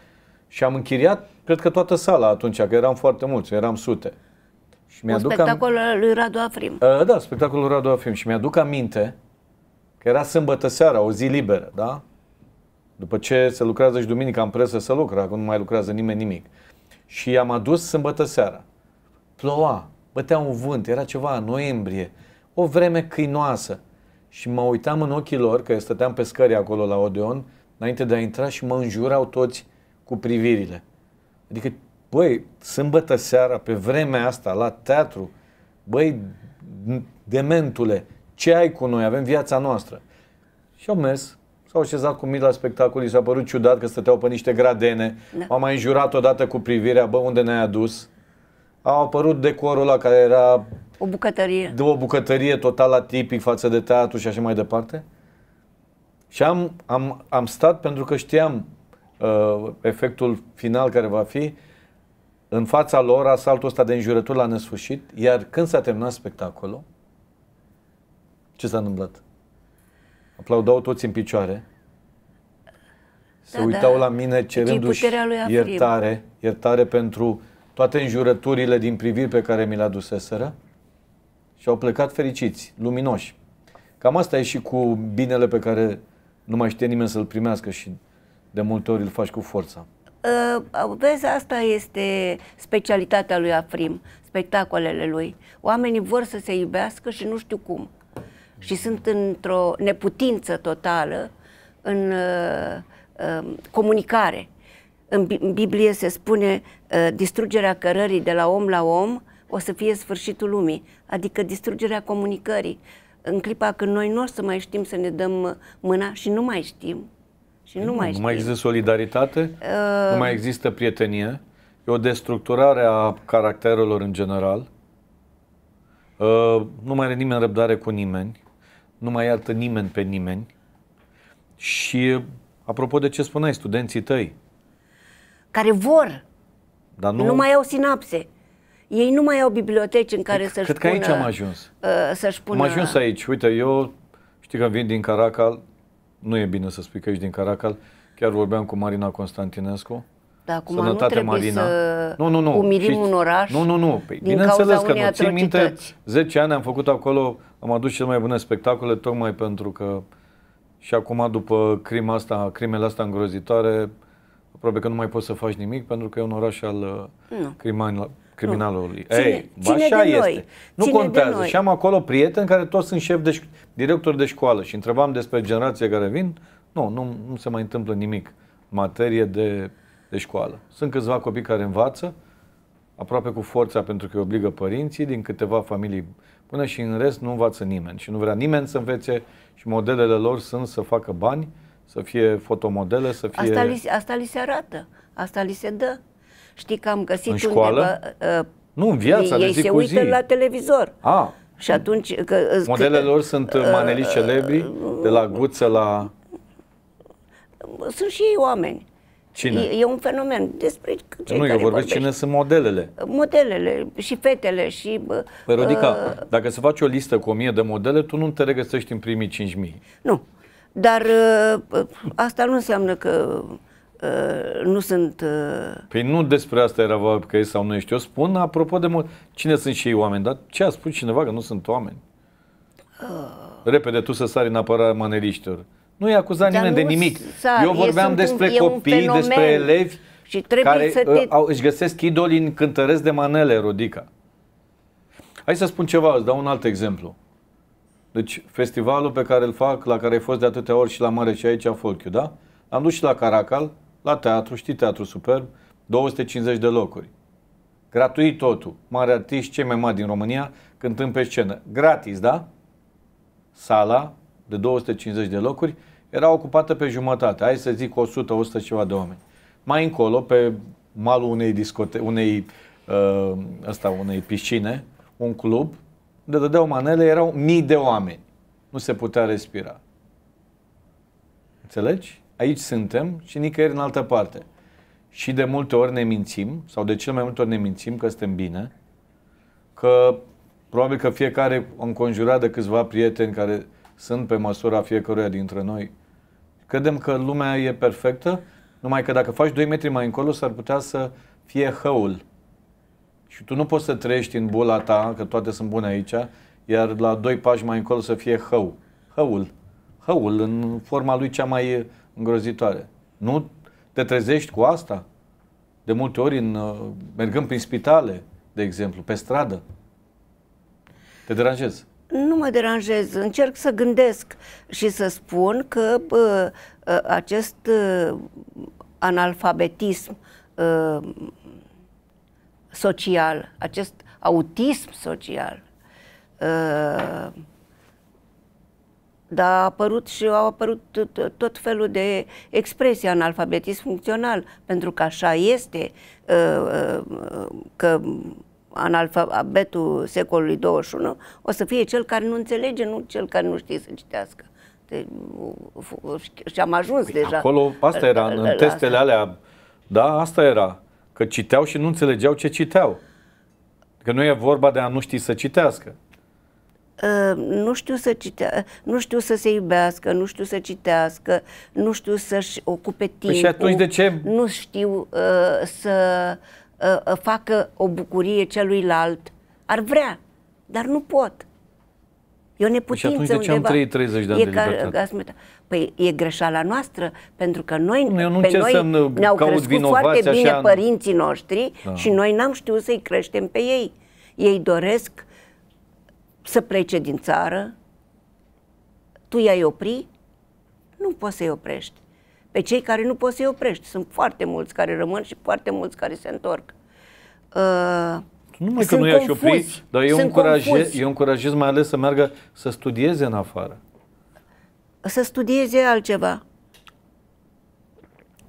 Și am închiriat, cred că toată sala atunci, că eram foarte mulți, eram sute. Și mi-aduc spectacolul
am... lui Radu Afrim.
Uh, da, spectacolul lui Radu Afrim. Și mi-aduc aminte Că era sâmbătă seara, o zi liberă, da? După ce se lucrează și duminica în presă, se lucre, acum nu mai lucrează nimeni nimic. Și am adus sâmbătă seara. Ploua, bătea un vânt, era ceva în noiembrie, o vreme câinoasă. Și mă uitam în ochii lor, că stăteam pe scări acolo la Odeon, înainte de a intra și mă înjurau toți cu privirile. Adică, băi, sâmbătă seara, pe vremea asta, la teatru, băi, dementule, ce ai cu noi? Avem viața noastră. Și au mers, S-au așezat cu mine la spectacol, i s-a părut ciudat că stăteau pe niște gradene. Da. M-am mai înjurat odată cu privirea, bă, unde ne-ai adus? A apărut decorul ăla care era... O bucătărie. De o bucătărie total atipic față de teatru și așa mai departe. Și am, am, am stat pentru că știam uh, efectul final care va fi în fața lor asaltul ăsta de înjurături la nesfârșit, iar când s-a terminat spectacolul, ce s-a întâmplat? Aplaudau toți în picioare. Se da, uitau da. la mine cerându-și iertare, iertare pentru toate înjurăturile din priviri pe care mi le aduseseră și au plecat fericiți, luminoși. Cam asta e și cu binele pe care nu mai știe nimeni să-l primească și de multe ori îl faci cu forța.
Uh, vezi, asta este specialitatea lui Afrim, spectacolele lui. Oamenii vor să se iubească și nu știu cum și sunt într-o neputință totală în uh, uh, comunicare. În, în Biblie se spune uh, distrugerea cărării de la om la om o să fie sfârșitul lumii, adică distrugerea comunicării. În clipa când noi nu o să mai știm să ne dăm mâna și nu mai știm. Și nu, nu mai știm. mai
există solidaritate, uh, nu mai există prietenie, e o destructurare a caracterelor în general. Uh, nu mai are nimeni răbdare cu nimeni nu mai iartă nimeni pe nimeni. Și apropo de ce spuneai, studenții tăi.
Care vor, dar nu... nu mai au sinapse. Ei nu mai au biblioteci în care să-și Cred că aici am ajuns. Uh, să-și pună... Am ajuns
aici. Uite, eu știi că vin din Caracal, nu e bine să spui că ești din Caracal, chiar vorbeam cu Marina Constantinescu dar acum nu trebuie Marina. să nu, nu, nu. umilim și, un oraș Nu, nu, nu. Păi, din bineînțeles că nu. Țin minte, 10 ani am făcut acolo, am adus cele mai bune spectacole, tocmai pentru că și acum, după crima asta, crimele astea îngrozitoare, aproape că nu mai poți să faci nimic, pentru că e un oraș al uh, criminal, criminalului. Ei, ține așa de este. Noi. Nu ține contează. Și am acolo prieteni care toți sunt șef de director de școală și întrebam despre generația care vin. Nu, nu, nu se mai întâmplă nimic materie de de școală. Sunt câțiva copii care învață, aproape cu forța pentru că îi obligă părinții, din câteva familii până și în rest nu învață nimeni și nu vrea nimeni să învețe și modelele lor sunt să facă bani, să fie fotomodele, să fie... Asta li,
asta li se arată, asta li se dă. Știi că am găsit în școală?
undeva... Uh, nu, în viața de zi se cu uită zi. la
televizor. A, și atunci... Că,
uh, modelele că, lor sunt uh, maneliști uh, celebri, de la Guță la...
Sunt și ei oameni. Cine? E, e un fenomen. Despre cei nu, care eu vorbesc cine
sunt modelele.
Modelele și fetele și...
Păi, Rodica, uh, dacă se face o listă cu o mie de modele, tu nu te regăsești în primii 5.000.
Nu. Dar uh, asta nu înseamnă că uh, nu sunt...
Uh... Păi nu despre asta era vorba că e sau nu ești. Eu spun, apropo de... Mo- cine sunt și ei oameni? Dar ce a spus cineva că nu sunt oameni? Uh... Repede, tu să sari în apărarea maneliștilor. Nu-i acuzat Dar nimeni de nimic. Sar, Eu vorbeam despre un, copii, despre elevi
și care să ă, te...
au, își găsesc idoli în cântăresc de manele, Rodica. Hai să spun ceva, îți dau un alt exemplu. Deci, festivalul pe care îl fac, la care ai fost de atâtea ori și la mare și aici, a Folchiu, da? Am dus și la Caracal, la teatru, știi, teatru superb, 250 de locuri. Gratuit totul. Mare artiști, cei mai mari din România, cântând pe scenă. Gratis, da? Sala de 250 de locuri era ocupată pe jumătate, hai să zic 100, 100 ceva de oameni. Mai încolo, pe malul unei discote, unei, uh, asta, unei piscine, un club, de dădeau manele, erau mii de oameni. Nu se putea respira. Înțelegi? Aici suntem și nicăieri în altă parte. Și de multe ori ne mințim, sau de cel mai multe ori ne mințim că suntem bine, că probabil că fiecare înconjurat de câțiva prieteni care sunt pe măsura fiecăruia dintre noi, Credem că lumea e perfectă, numai că dacă faci 2 metri mai încolo s-ar putea să fie hăul. Și tu nu poți să trăiești în bula ta, că toate sunt bune aici, iar la doi pași mai încolo să fie hău. Hăul. Hăul în forma lui cea mai îngrozitoare. Nu te trezești cu asta? De multe ori în, uh, mergând prin spitale, de exemplu, pe stradă. Te deranjezi
nu mă deranjez, încerc să gândesc și să spun că bă, ă, acest ă, analfabetism ă, social, acest autism social, uh, dar a apărut și au apărut tot, felul de expresii analfabetism funcțional, pentru că așa este, că analfabetul secolului 21 o să fie cel care nu înțelege, nu cel care nu știe să citească. De, și am ajuns păi deja. Acolo, asta era, în testele
asta. alea, da, asta era, că citeau și nu înțelegeau ce citeau. Că nu e vorba de a nu ști să citească.
Uh, nu știu să citea, nu știu să se iubească, nu știu să citească, nu știu să-și ocupe timpul. Păi și atunci de ce? Nu știu uh, să uh, facă o bucurie celuilalt. Ar vrea, dar nu pot. eu ne putem păi și atunci de ce am trăit 30 de ani e de libertate? Păi e greșeala noastră, pentru că noi, eu nu pe noi ne-au crescut foarte bine așa, părinții noștri da. și noi n-am știut să-i creștem pe ei. Ei doresc să plece din țară, tu i-ai opri, nu poți să-i oprești pe cei care nu poți să-i oprești. Sunt foarte mulți care rămân și foarte mulți care se întorc. Uh,
Numai că nu i-aș opri, dar eu încurajez, eu încurajez mai ales să meargă să studieze în afară.
Să studieze altceva.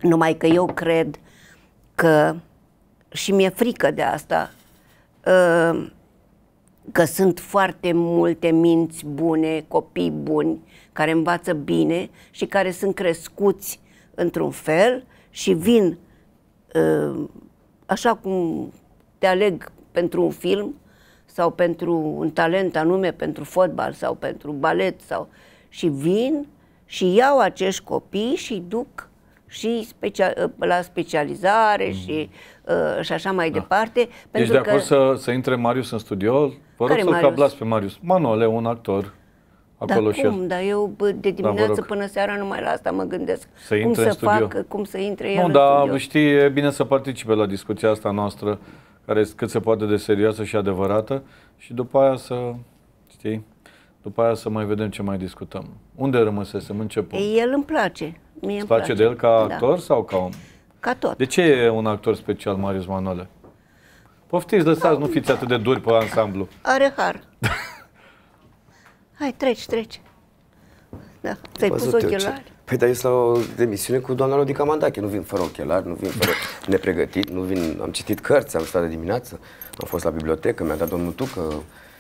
Numai că eu cred că, și mi-e frică de asta, uh, că sunt foarte multe minți bune, copii buni, care învață bine și care sunt crescuți într-un fel și vin uh, așa cum te aleg pentru un film sau pentru un talent anume, pentru fotbal sau pentru balet sau și vin și iau acești copii și duc și specia- uh, la specializare mm. și, uh, și așa mai da. departe. Deci pentru de acord că...
să, să intre Marius în studio? Vă rog să-l cablați pe Marius. Manole, un actor acolo da, și cum?
Dar eu de dimineață da, până seara numai la asta mă gândesc. Să cum să fac, cum să intre el Nu,
dar știi, e bine să participe la discuția asta noastră, care este cât se poate de serioasă și adevărată, și după aia să, știi, după aia să mai vedem ce mai discutăm. Unde rămăsesem? Ei,
El îmi place. Mie îmi place, place de el ca da. actor da. sau ca om? Ca tot.
De ce e un actor special Marius Manole? Poftiți, lăsați, nu fiți atât de duri pe ansamblu.
Are har. Hai, treci, treci. Da, ți-ai
pus ochelari. Păi dar eu la o emisiune cu doamna Lodica Mandache, nu vin fără ochelari, nu vin fără nepregătit, nu vin, am citit cărți, am stat de dimineață, am fost la bibliotecă, mi-a dat domnul Tucă,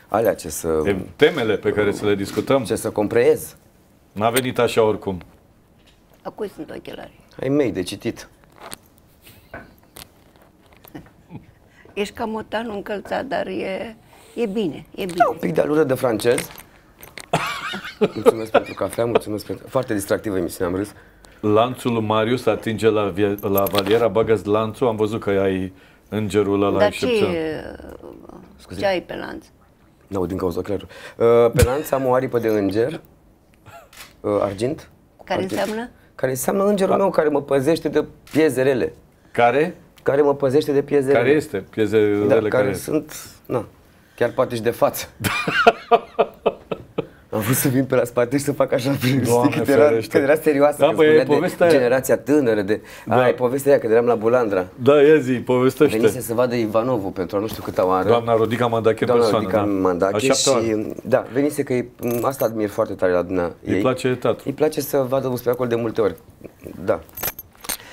alea ce să... De temele pe care să le discutăm. Ce să compreez. N-a venit așa oricum.
A cui sunt ochelari?
Ai mei, de citit.
Ești o motanul încălțat, dar e, e bine,
e da, bine. Da, un pic de alură de francez. Mulțumesc pentru cafea, mulțumesc pentru... Foarte
distractivă emisiunea, am râs. Lanțul lui Marius atinge la, via... la valiera, bagă lanțul, am văzut că ai îngerul ăla Dar ce...
Scuze. ce ai pe lanț?
Nu, din cauza clar. Uh, pe lanț am o aripă de înger, uh, argint.
Care argint. înseamnă?
Care înseamnă îngerul meu care mă păzește de piezerele. Care? Care mă păzește de piezerele. Care este piezerele da, care, care sunt, na, chiar poate și de față. vrut să vin pe la spate și să fac așa prin când era, Când era serioasă, da, că bă, povestea... de generația tânără, de... Da. Aia e povestea aia, când eram la Bulandra.
Da, ia zi, povestește. Venise să
vadă Ivanovul pentru a nu știu câta oară. Doamna
Rodica Mandache Doamna persoană, Rodica da. Mandache și...
Da, venise că e... asta admir foarte tare la dumnea ei. Îi place teatru. Îi place să vadă un spectacol de multe ori. Da.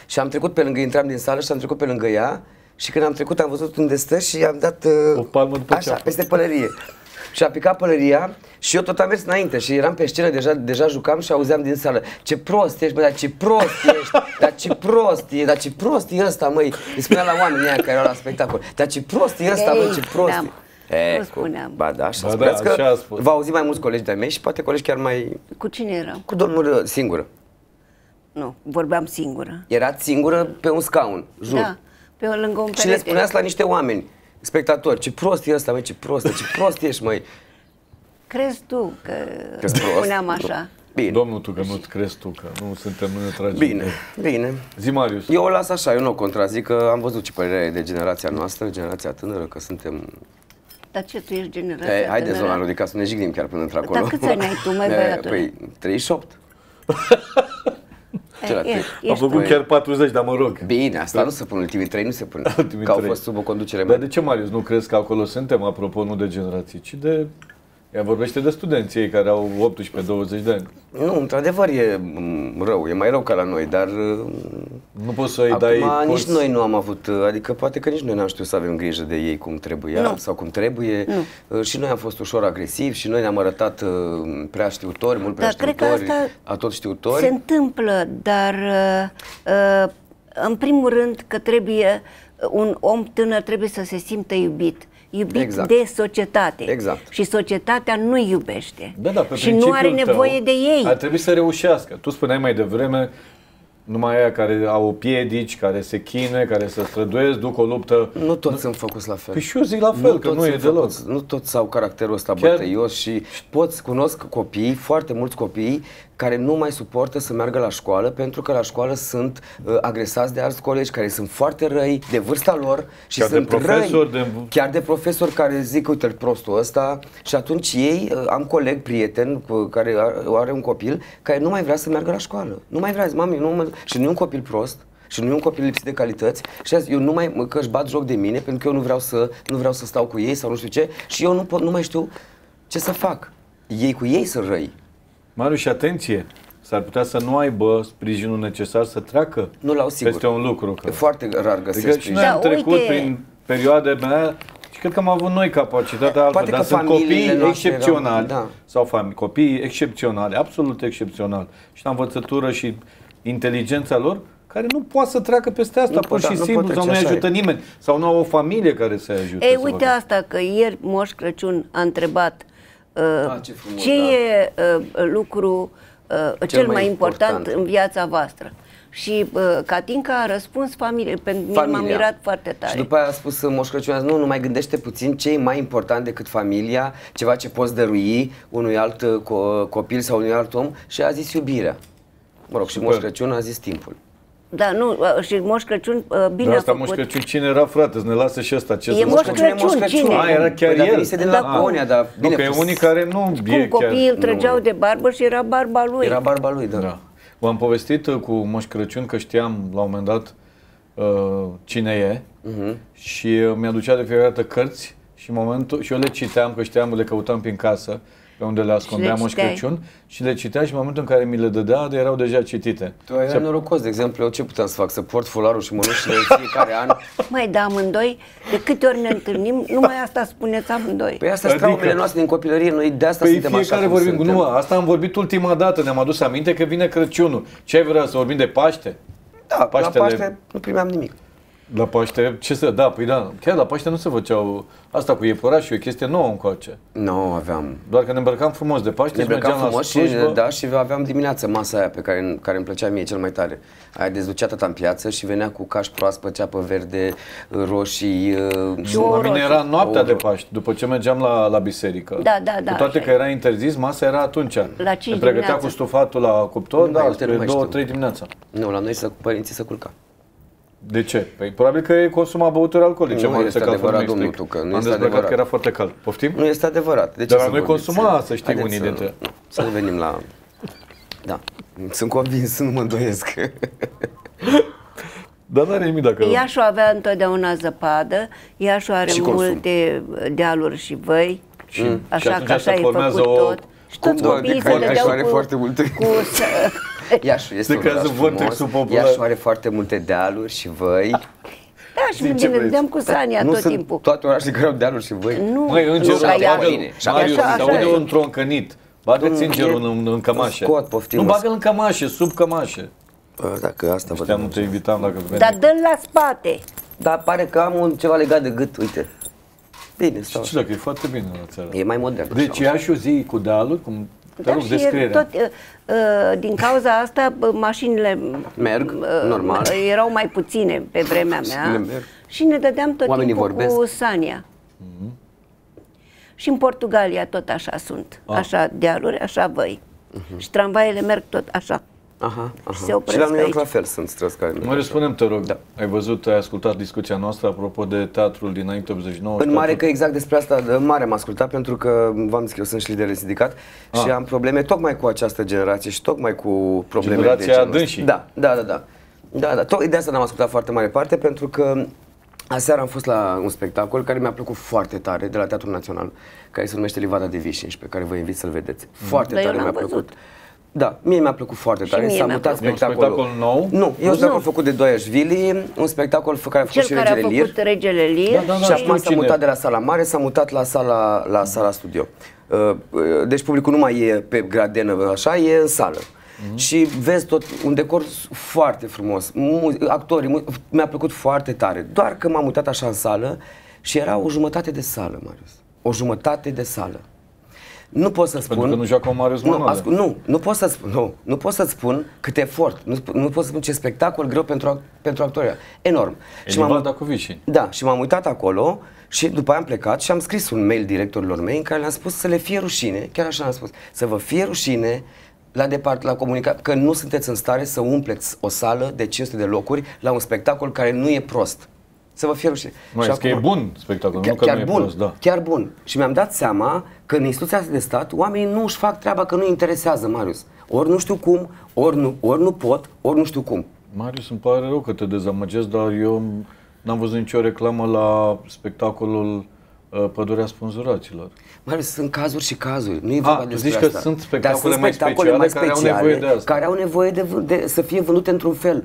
Și am trecut pe lângă, intram din sală și am trecut pe lângă ea și când am trecut am văzut unde stă și am dat uh, o palmă după așa, peste pălărie și a picat pălăria și eu tot am mers înainte și eram pe scenă, deja, deja jucam și auzeam din sală Ce prost ești, mă, dar ce prost ești, dar ce prost e, dar ce prost e ăsta, măi Îi spunea la oameni aia care erau la spectacol Dar ce prost e ăsta, măi, ce prost e da, E, Ba da, așa, ba da, așa că spus. v-au auzit mai mulți colegi de-ai mei și poate colegi chiar mai...
Cu cine era?
Cu domnul uh, singură. Nu, vorbeam singură. Erați singură pe un scaun, jur. Da,
pe lângă un perete. Și le spuneați la niște
oameni spectator, ce prost e ăsta, măi, ce prost, ce prost ești, măi.
Crezi tu că, că spuneam așa?
Bine. Domnul tu că nu crezi
tu că nu suntem, în tragedie.
Bine, bine. Zi, Marius. Eu o las așa, eu nu o contrazic, că am văzut ce părere de generația noastră, generația tânără, că suntem
dar ce, tu ești generația hai, Haideți, doamna Rodica,
să ne jignim chiar până într-acolo. Dar câți ani ai tu, mai băiatul? Păi, 38.
Am făcut chiar 40, dar mă rog. Bine, asta da. nu se pune ultimii trei, nu se pune. Ca că au fost sub o conducere. Dar de ce, Marius, nu crezi că acolo suntem, apropo, nu de generații, ci de ea vorbește de studenții care au 18-20 de ani. Nu, într-adevăr e mm, rău, e mai rău ca la noi, dar... Mm, nu poți să-i dai... Acum nici noi nu am
avut, adică poate că nici noi n-am știut să avem grijă de ei cum trebuia nu. sau cum trebuie. Nu. Uh, și noi am fost ușor agresivi și noi ne-am arătat uh, prea știutori, mult prea dar știutori, cred că a tot știutori. Se
întâmplă, dar uh, în primul rând că trebuie, un om tânăr trebuie să se simtă iubit iubit exact. de societate. Exact. Și societatea nu iubește. Da, da, pe și nu are nevoie tău, de ei. Ar
trebui să reușească. Tu spuneai mai devreme, numai aia care au piedici, care se chine, care se străduiesc, duc o luptă. Nu toți nu... sunt făcuți la fel. Păi și eu zic la fel, nu că nu e deloc. Făcuți, nu toți au
caracterul ăsta Chiar... bătăios și poți cunosc copii, foarte mulți copii, care nu mai suportă să meargă la școală pentru că la școală sunt uh, agresați de alți colegi care sunt foarte răi de vârsta lor și chiar sunt de profesor, răi. De... Chiar de profesori care zic, uite prostul ăsta și atunci ei, uh, am coleg, prieten cu, care are un copil care nu mai vrea să meargă la școală. Nu mai vrea, zi, mami, nu mă... și nu e un copil prost, și nu e un copil lipsit de calități și azi eu nu mai că își bat joc de mine pentru că eu nu vreau să nu vreau să stau cu ei sau nu știu ce și eu nu pot, nu mai
știu ce să fac. Ei cu ei sunt răi. Mariu, și atenție, s-ar putea să nu aibă sprijinul necesar să treacă nu l-au sigur. peste un lucru. Că... E foarte rar găsesc adică și noi da, am trecut uite. prin perioade mea și cred că am avut noi capacitatea eh, altă, dar sunt copii excepționali erau, da. sau familii, copii excepționali, absolut excepționali și la învățătură și inteligența lor care nu poate să treacă peste asta, nu pur pot, și da, simplu, nu sau nu-i ajută e. nimeni, sau nu au o familie care să-i ajute. Ei, să uite
asta, că ieri Moș Crăciun a întrebat Ah, ah, frumos, da. Da. ce da. Uh, e lucru uh, cel, cel mai, mai important, important în viața voastră. Și uh, Catinca a răspuns familie, pentru că m-am mirat foarte tare. Și după
aia a spus uh, Moș Crăciun, nu, nu mai gândește puțin ce e mai important decât familia, ceva ce poți dărui unui alt co- copil sau unui alt om și a zis iubirea.
Mă rog, și Moș Crăciun a zis timpul.
Da, nu, ă, și Moș Crăciun ă, bine asta a făcut.
Moș Crăciun cine era, frate? Să ne lasă și ăsta. Ce e Moș Crăciun, cine? A, era chiar păi, el. Da, din da, Laconia, da. bine. Nu, că e unii care nu Cum e copiii chiar, îl trăgeau nu.
de barbă și era barba lui. Era
barba lui, da. da. V-am povestit ă, cu Moș Crăciun că știam la un moment dat uh, cine e uh-huh. și mi-aducea de fiecare dată cărți și, momentul, și eu le citeam, că știam, le căutam prin casă pe unde le ascundea Moș Crăciun și le citea și în momentul în care mi le dădea, de erau deja citite. Tu erai Ce... norocos, de exemplu, eu ce puteam să fac? Să port fularul și mănușile în fiecare an?
Mai da, amândoi, de câte ori ne întâlnim, numai asta spuneți amândoi. Păi asta sunt adică...
noastre din copilărie, noi de asta păi suntem fiecare așa vorbim, suntem. Nu, asta am vorbit ultima dată, ne-am adus aminte că vine Crăciunul. Ce ai vrea să vorbim de Paște? Da, Paștele... la Paște nu primeam nimic. La Paște, ce să, da, păi da, chiar la Paște nu se făceau asta cu iepurașul, e o chestie nouă încoace. Nu, no, aveam. Doar că ne îmbrăcam frumos de Paște, ne îmbrăcam frumos și, da, și aveam dimineața masa aia
pe care, care îmi plăcea mie cel mai tare. Aia dezducea tata în piață și venea cu caș proaspăt, ceapă verde,
roșii. Uh, și la mine era noaptea de Paște, după ce mergeam la, la biserică. Da, da, da. Cu toate așa. că era interzis, masa era atunci. La 5 ne pregătea dimineața. cu stufatul la cuptor, nu, da, spre 2-3 dimineața. Nu, la noi să, părinții să culca. De ce? Păi probabil că e consuma băuturi alcoolice. Nu este adevărat, domnul Tucă. Nu Am este adevărat. că era foarte cald. Poftim? Nu este
adevărat. De ce Dar noi consuma, să știi, unii dintre... Să venim la... Da. Sunt convins, nu mă îndoiesc. Dar nu are nimic dacă... Iașu
avea întotdeauna zăpadă, Iașu are și multe uh, dealuri și văi, și, mm.
așa și că așa e făcut o... tot. Și toți copiii se dădeau foarte multe. cu Iașul este Se un oraș frumos, are foarte multe dealuri și văi. Da.
da, și ne gândeam cu Sania nu tot timpul. toate orașele care au dealuri și văi. Nu, Măi, îngerul e un troncănit. Bagă-ți mm. îngerul în, în cămașe. Scot, poftim, nu bagă în cămașe, sub cămașă. Dacă asta vă nu te invitam dacă Dar
dă la spate.
Dar pare că am un ceva legat de gât, uite. Bine, stau. Și dacă e foarte bine la țară. E mai modern. Deci o zi cu dealuri, cum da, rog, și tot
uh, uh, din cauza asta mașinile
merg uh, normal.
Erau mai puține pe vremea mea. Și ne dădeam tot Oamenii timpul vorbesc. cu Sania. Mm-hmm. Și în Portugalia tot așa sunt. Ah. Așa dealuri, așa voi. Uh-huh. Mhm. Și tramvaiele merg tot așa.
Aha, aha. se opresc și la noi la fel sunt străzi Mă răspundem, te rog, da. ai văzut, ai ascultat discuția noastră apropo de teatrul dinainte 89? În mare că
exact despre asta, în mare am ascultat pentru că v-am zis că eu sunt și lider sindicat ah. și am probleme tocmai cu această generație și tocmai cu probleme Generația de genul dânsii. Da, da, da, da. Da, da, tot de asta n-am ascultat foarte mare parte pentru că Aseară am fost la un spectacol care mi-a plăcut foarte tare de la Teatrul Național, care se numește Livada de Vișin și pe care vă invit să-l vedeți. Mm. Foarte Dar tare mi-a plăcut. Văzut. Da, mie mi-a plăcut foarte tare. S-a mutat spectacolul. un spectacol nou? Nu, e un spectacol făcut de Doiașvili, un spectacol pe care a făcut Cel și Regele Lir. a făcut
Regele Lir. Da, da, da, și acum s-a mutat de
la sala mare, s-a mutat la sala, la sala studio. Uh, deci publicul nu mai e pe gradenă așa, e în sală. Mm -hmm. Și vezi tot un decor foarte frumos, actorii, mi-a plăcut foarte tare. Doar că m-am mutat așa în sală și era o jumătate de sală, Marius. O jumătate de sală. Nu pot să spun. Pentru că nu joacă o Marius nu, asc- nu, nu pot să spun, nu, nu pot să spun cât efort, nu, nu pot să spun ce spectacol greu pentru, pentru actoria. Enorm. și m-am, uitat Dacovici. Da, și m-am uitat acolo și după aia am plecat și am scris un mail directorilor mei în care le-am spus să le fie rușine, chiar așa am spus, să vă fie rușine la departe, la comunicat, că nu sunteți în stare să umpleți o sală de 500 de locuri la un spectacol care nu e prost să vă fie rușine. Mai, și acum, că e bun
spectacolul, chiar, nu că chiar nu bun, prost, da.
Chiar bun. Și mi-am dat seama că în instituția asta de stat oamenii nu își fac treaba că nu interesează, Marius. Ori nu știu cum, ori nu, ori
nu pot, ori nu știu cum. Marius, îmi pare rău că te dezamăgesc, dar eu n-am văzut nicio reclamă la spectacolul uh, pădurea spânzuraților. Mai sunt cazuri și cazuri. Nu e vorba A, despre zici asta. că sunt spectacole, Dar sunt spectacole mai speciale, mai speciale care au nevoie de,
asta. Care au nevoie de, de să fie vândute într-un fel.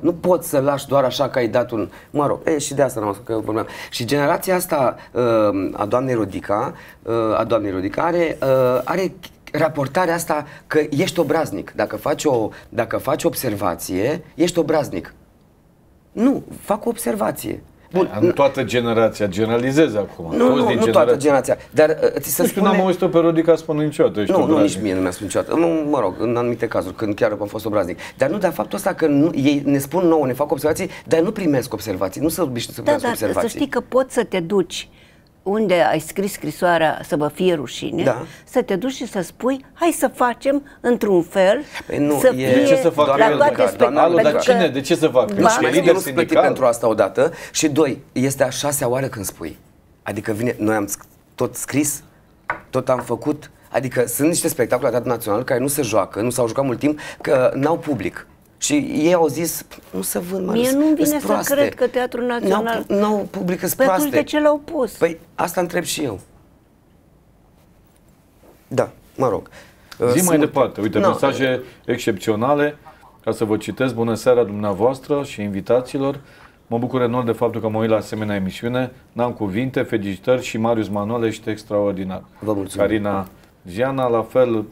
Nu poți să lași doar așa că ai dat un... Mă rog, e, și de asta n-am că vorbeam. Și generația asta uh, a doamnei Rodica, uh, a doamnei Rodica are, uh, are raportarea asta că ești obraznic. Dacă faci o, dacă faci observație, ești obraznic. Nu, fac o observație. Bun, în
toată generația, generalizez acum. Nu, nu, nu toată
generația. Dar uh, ți se deci nu spune... Nu am auzit-o pe Rodica spunând niciodată. Ești nu, obraznic. nu, nici mie nu mi-a spus niciodată. Nu, mă rog, în anumite cazuri, când chiar am fost obraznic. Dar nu, dar faptul ăsta că nu, ei ne spun nouă, ne fac observații, dar nu primesc observații, nu se obișnuiesc să da, primească observații. Să știi că
poți să te duci unde ai scris scrisoarea să vă fie
rușine, da.
să te duci și să spui, hai să facem într-un fel păi nu, să e...
fie ce să fac la toate da, dar cine, de ce să fac? Nu știu, lider nu plăti pentru asta odată și doi, este a șasea oară când spui. Adică vine, noi am tot scris, tot am făcut, Adică sunt niște spectacole la Teatrul Național care nu se joacă, nu s-au jucat mult timp, că n-au public. Și ei au zis, nu să vând, mă, Mie nu vine să cred că
Teatrul Național...
Nu, publică sunt păi proaste. de ce l-au pus? Păi asta întreb și eu.
Da, mă rog. Zi mai departe, uite, no. mesaje excepționale, ca să vă citesc. Bună seara dumneavoastră și invitațiilor. Mă bucur enorm de faptul că mă uit la asemenea emisiune. N-am cuvinte, felicitări și Marius Manuel, ești extraordinar. Vă mulțumesc. Carina Ziana, la fel,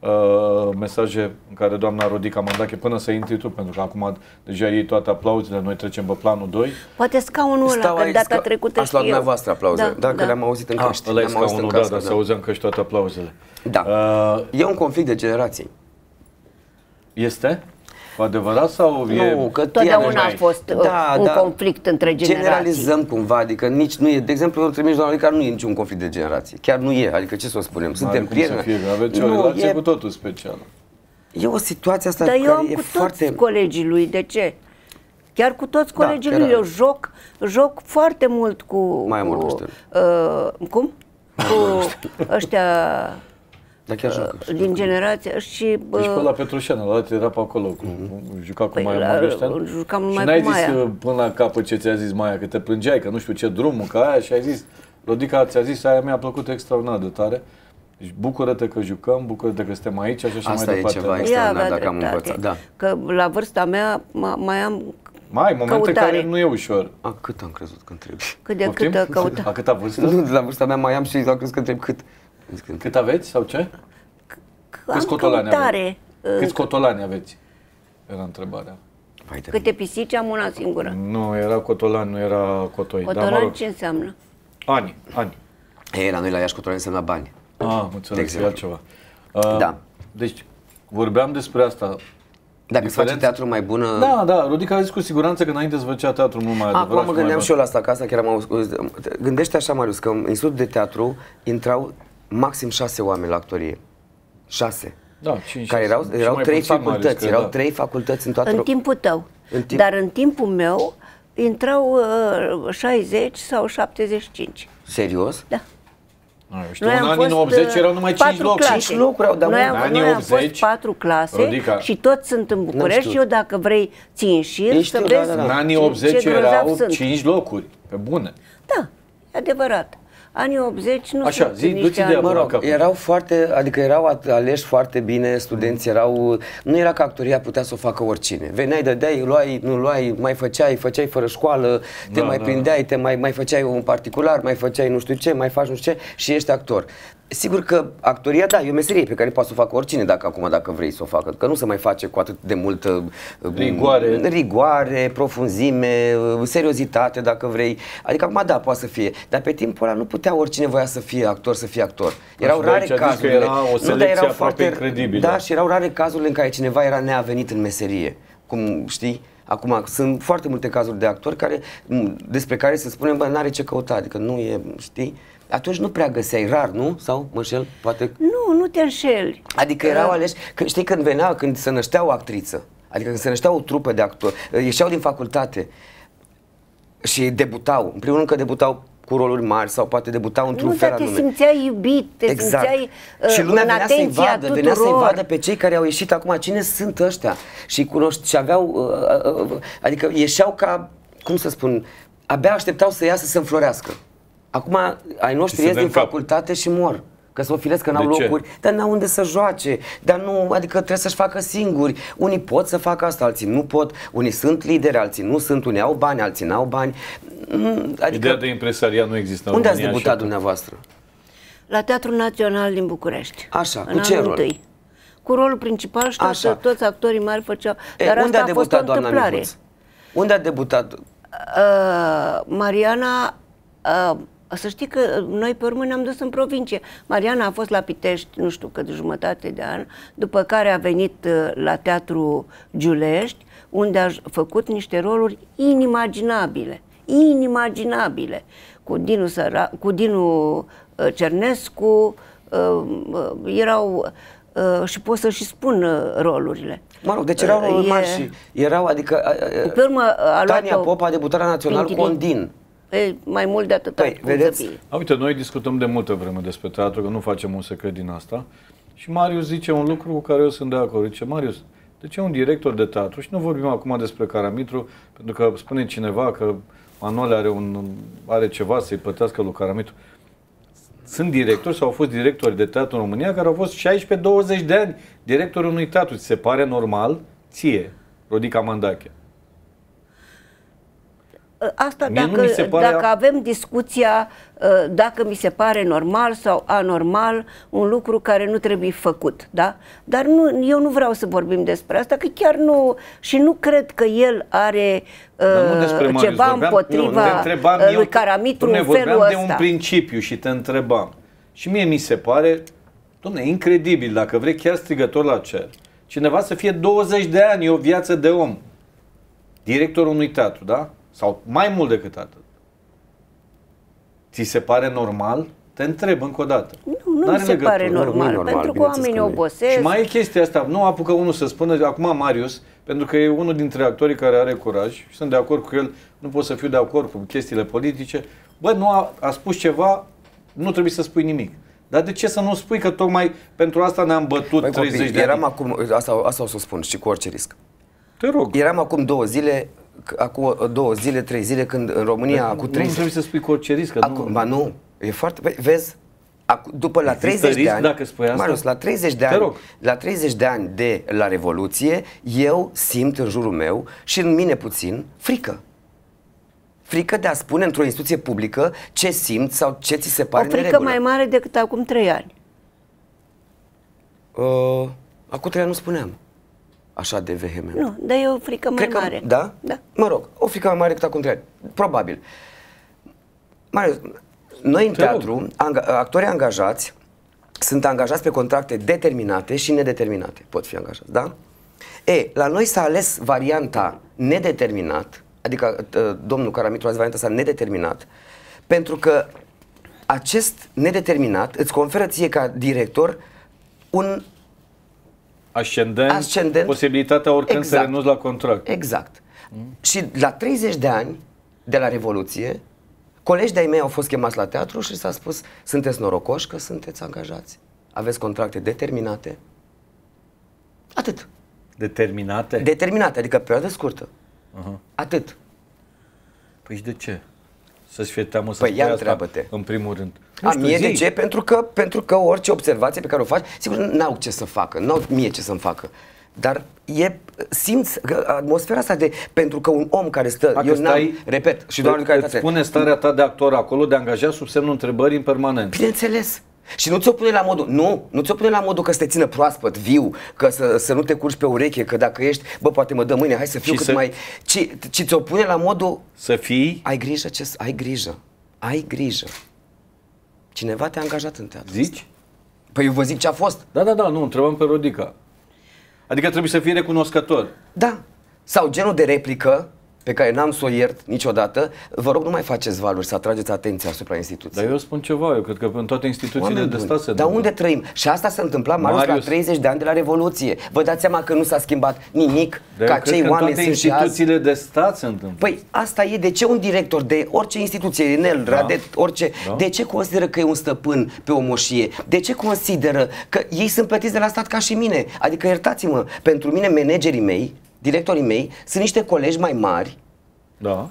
uh, mesaje în care doamna Rodica Mandache, până să intri tu, pentru că acum deja iei toate aplauzele, noi trecem pe planul 2.
Poate scaunul ăla, că data trecută Aș lua dumneavoastră
aplauze, da, dacă da. le-am auzit în ah, căști. Ah, ăla în scaunul, da, da, da, să da. auzeam
căști toate aplauzele. Da, uh, e un conflict de generații. Este? Cu adevărat sau e... Nu, că totdeauna a deci fost da, uh, un da,
conflict între generații. Generalizăm
cumva, adică nici nu e. De exemplu, între mijloarele care nu e niciun conflict de generație. Chiar nu e, adică ce să o spunem? Suntem prieteni. aveți o nu, relație e... cu totul specială. E o situație asta Dar care eu am e cu
foarte... toți colegii lui, de ce? Chiar cu toți da, colegii da, lui, eu joc, joc foarte mult cu... Mai mult uh, Cum? Cu ăștia dar chiar uh, Din generația și... Deci, bă... Deci pe la
Petrușanu, la era pe acolo, cu, uh-huh. juca cu păi, Maia Jucam mai și n-ai zis Maia. Uh, până la capăt ce ți-a zis Maia, că te plângeai, că nu știu ce drumul, că aia și ai zis, Rodica ți-a zis, aia mi-a plăcut extraordinar de tare. Deci bucură-te că jucăm, bucură-te că suntem aici și așa Asta mai departe. Asta e ceva da? extraordinar dacă am învățat. Da.
Că la vârsta mea mai am
mai, momente Căutare. care nu e ușor. A
cât am crezut că întreb? Cât de cât căutat A câta vârstă? Nu, la vârsta mea mai am și am crezut că întreb cât.
Cât aveți sau ce?
Câți cotolani aveți? Câți uh,
cotolani aveți? Era întrebarea. Câte
pisici am una singură.
Nu, era cotolan, nu era cotoi. Cotolan ce înseamnă? Ani, ani. Ei, la noi la Iași cotolan înseamnă bani. Ah, mulțumesc, e altceva. da. Uh, deci, vorbeam despre asta. Dacă îți face teatru mai bună... Da, da, Rodica a zis cu siguranță că înainte îți făcea teatru mult mai adevărat. Acum mă gândeam și eu
la asta, că asta chiar am auzit. Gândește așa, Marius, că în institut de teatru intrau maxim șase oameni la actorie. Șase. Da, cinci, care erau, erau trei facultăți, erau da. trei facultăți în toată În
timpul tău. În timp... Dar în timpul meu intrau uh, 60 sau 75.
Serios? Da. știu, noi în anii fost, 80 uh, erau numai 5 locuri. 5 locuri au dat noi, am, anii noi 80, am fost
4 clase Rodica, și toți sunt în București eu dacă vrei țin șir să da, vezi da, da, da. În anii 80 erau 5
locuri, pe bune. Da,
e adevărat anii 80 nu Așa, zi, niște ani. Mă rog,
erau foarte, adică erau aleși foarte bine, studenții mm. erau, nu era că actoria putea să o facă oricine. Veneai, dădeai, luai, nu luai, mai făceai, făceai fără școală, te da, mai da, prindeai, da. te mai, mai făceai un particular, mai făceai nu știu ce, mai faci nu știu ce și ești actor. Sigur că actoria, da, e o meserie pe care poate să o facă oricine dacă acum, dacă vrei să o facă, că nu se mai face cu atât de multă uh, uh, rigoare, rigoare profunzime, uh, seriozitate, dacă vrei. Adică acum, da, poate să fie, dar pe timpul ăla nu putea oricine voia să fie actor, să fie actor. Erau rare cazuri, era o nu, dar erau foarte incredibilă. Da, și erau rare cazurile în care cineva era neavenit în meserie. Cum știi? Acum, sunt foarte multe cazuri de actori care, despre care se spune, bă, n-are ce căuta, adică nu e, știi? atunci nu prea găseai rar, nu? Sau mă înșel? Poate... Nu, nu te înșeli. Adică erau aleși, că, știi când venea, când se năștea o actriță, adică când se năștea o trupă de actori, ieșeau din facultate și debutau, în primul rând că debutau cu roluri mari sau poate debutau într-un fel anume. Nu, te
simțeai iubit, te exact. simțeai uh, Și lumea venea să-i vadă, tuturor. venea să-i vadă
pe cei care au ieșit acum, cine sunt ăștia? Și cunoști, și aveau, uh, uh, uh, adică ieșeau ca, cum să spun, abia așteptau să iasă să înflorească. Acum, ai noștri ies din cap. facultate și mor. Că o filesc, că n-au locuri, dar n-au unde să joace, dar nu, adică trebuie să-și facă singuri. Unii pot să facă asta, alții nu pot, unii sunt lideri, alții nu sunt, unii au bani, alții n-au bani. Mm, adică, Ideea de
impresaria nu există
în Unde România ați debutat dumneavoastră?
La Teatrul Național din București.
Așa, în cu ce rol? Întâi.
Cu rolul principal și toți, toți actorii mari
făceau. E, dar unde asta a, debutat, fost doamna Micuț? Unde a debutat?
Uh, Mariana uh, să știi că uh, noi pe urmă ne-am dus în provincie. Mariana a fost la Pitești, nu știu cât, jumătate de an, după care a venit uh, la Teatru Giulești, unde a făcut niște roluri inimaginabile. Inimaginabile. Cu Dinu, Săra, cu Dinu uh, Cernescu, erau și pot să și spun rolurile. Mă rog, deci erau
roluri e... mari și
erau, adică... Pe urmă
a Tania Pop a debutat la Național Condin. E, mai mult de atât. Păi, vedeți?
A, uite, noi discutăm de multă vreme despre teatru, că nu facem un secret din asta. Și Marius zice un lucru cu care eu sunt de acord. Zice, Marius, de ce un director de teatru, și nu vorbim acum despre Caramitru, pentru că spune cineva că Manole are, un, are ceva să-i plătească lui Caramitru. Sunt directori sau au fost directori de teatru în România care au fost 16-20 de ani directorul unui teatru. Ți se pare normal? Ție, Rodica Mandache.
Ă, asta Mie dacă, se pare... dacă avem discuția ă, dacă mi se pare normal sau anormal un lucru care nu trebuie făcut, da? Dar nu, eu nu vreau să vorbim despre asta, că chiar nu și nu cred că el are uh, ceva vorbeam, împotriva nu, lui Caramitru în felul ăsta. de un
principiu și te întrebam. Și mie mi se pare, domne, incredibil, dacă vrei chiar strigător la cer. Cineva să fie 20 de ani, o viață de om. Directorul unui teatru, da? Sau mai mult decât atât. Ți se pare normal? Te întreb încă o dată.
Nu, nu mi se legătură. pare normal, normal pentru că oamenii obosesc. Și mai
e chestia asta, nu apucă unul să spună, acum Marius, pentru că e unul dintre actorii care are curaj și sunt de acord cu el, nu pot să fiu de acord cu chestiile politice, bă, nu a, a spus ceva, nu trebuie să spui nimic. Dar de ce să nu spui că tocmai pentru asta ne-am bătut Băi, 30 copii, de eram
ani? acum, asta, asta o să spun și cu orice risc. Te rog. Eram acum două zile acum uh, două zile, trei zile, când în România, acum trei Nu trebuie să spui cu orice risc. nu. ba nu, e foarte... Păi, vezi, Acu, după la 30 de ani, dacă spui asta? Marius, la 30 de ani, la 30 de ani de la revoluție, eu simt în jurul meu și în mine puțin frică. Frică de a spune într-o instituție publică ce simți sau ce ți se pare O frică mai
mare decât acum trei ani.
Uh, acum trei ani nu spuneam așa de vehement. Nu,
dar e o frică mai Cred că, mare.
Da? Da. Mă rog, o frică mai mare decât acum trei ani. Probabil. Marius, noi în teatru, anga- actorii angajați sunt angajați pe contracte determinate și nedeterminate. Pot fi angajați, da? E, la noi s-a ales varianta nedeterminat, adică ă, domnul Caramitru a zis varianta asta nedeterminat, pentru că acest nedeterminat îți conferă ție ca director un
ascendent, ascendent posibilitatea
oricând exact. să renunți la contract. Exact. Mm. Și la 30 de ani de la Revoluție, colegi de-ai mei au fost chemați la teatru și s-a spus sunteți norocoși că sunteți angajați. Aveți contracte determinate. Atât. Determinate? Determinate, adică perioadă scurtă. Uh-huh. Atât. Păi și de ce? să-ți fie teamă să păi ia asta, te în primul rând. A, mie zi. de ce? Pentru că, pentru că orice observație pe care o faci, sigur, n-au ce să facă, n-au mie ce să-mi facă. Dar e, simți că atmosfera asta de, pentru că un om care stă, Dacă eu stai, repet, și doar care spune starea
ta de actor acolo, de angajat sub semnul întrebării în permanent. Bineînțeles. Și nu ți-o pune
la modul, nu, nu ți-o pune la modul că să te țină proaspăt, viu, că să, să nu te curgi pe ureche, că dacă ești, bă, poate mă dă mâine, hai să fiu cât să... mai... Ci, ci ți-o pune la modul... Să fii... Ai grijă, ce, ai grijă, ai grijă. Cineva te-a angajat în teatru. Zici? Asta. Păi eu vă zic ce a fost. Da, da, da, nu, întrebăm pe Rodica. Adică trebuie să fie recunoscător. Da. Sau genul de replică pe care n-am să o iert niciodată, vă rog nu mai faceți valuri, să atrageți atenția asupra instituției. Dar
eu spun ceva, eu cred că în toate instituțiile Oameni de stat se Dar
unde trăim? Și asta s-a întâmplat, Marius, la 30 de ani de la Revoluție. Vă dați seama că nu s-a schimbat nimic, Dar ca cei că oameni în toate instituțiile azi... de stat se întâmplă. Păi asta e, de ce un director de orice instituție, Enel, da. Radet, orice, da. de ce consideră că e un stăpân pe o moșie? De ce consideră că ei sunt plătiți de la stat ca și mine? Adică iertați-mă, pentru mine managerii mei directorii mei sunt niște colegi mai mari da.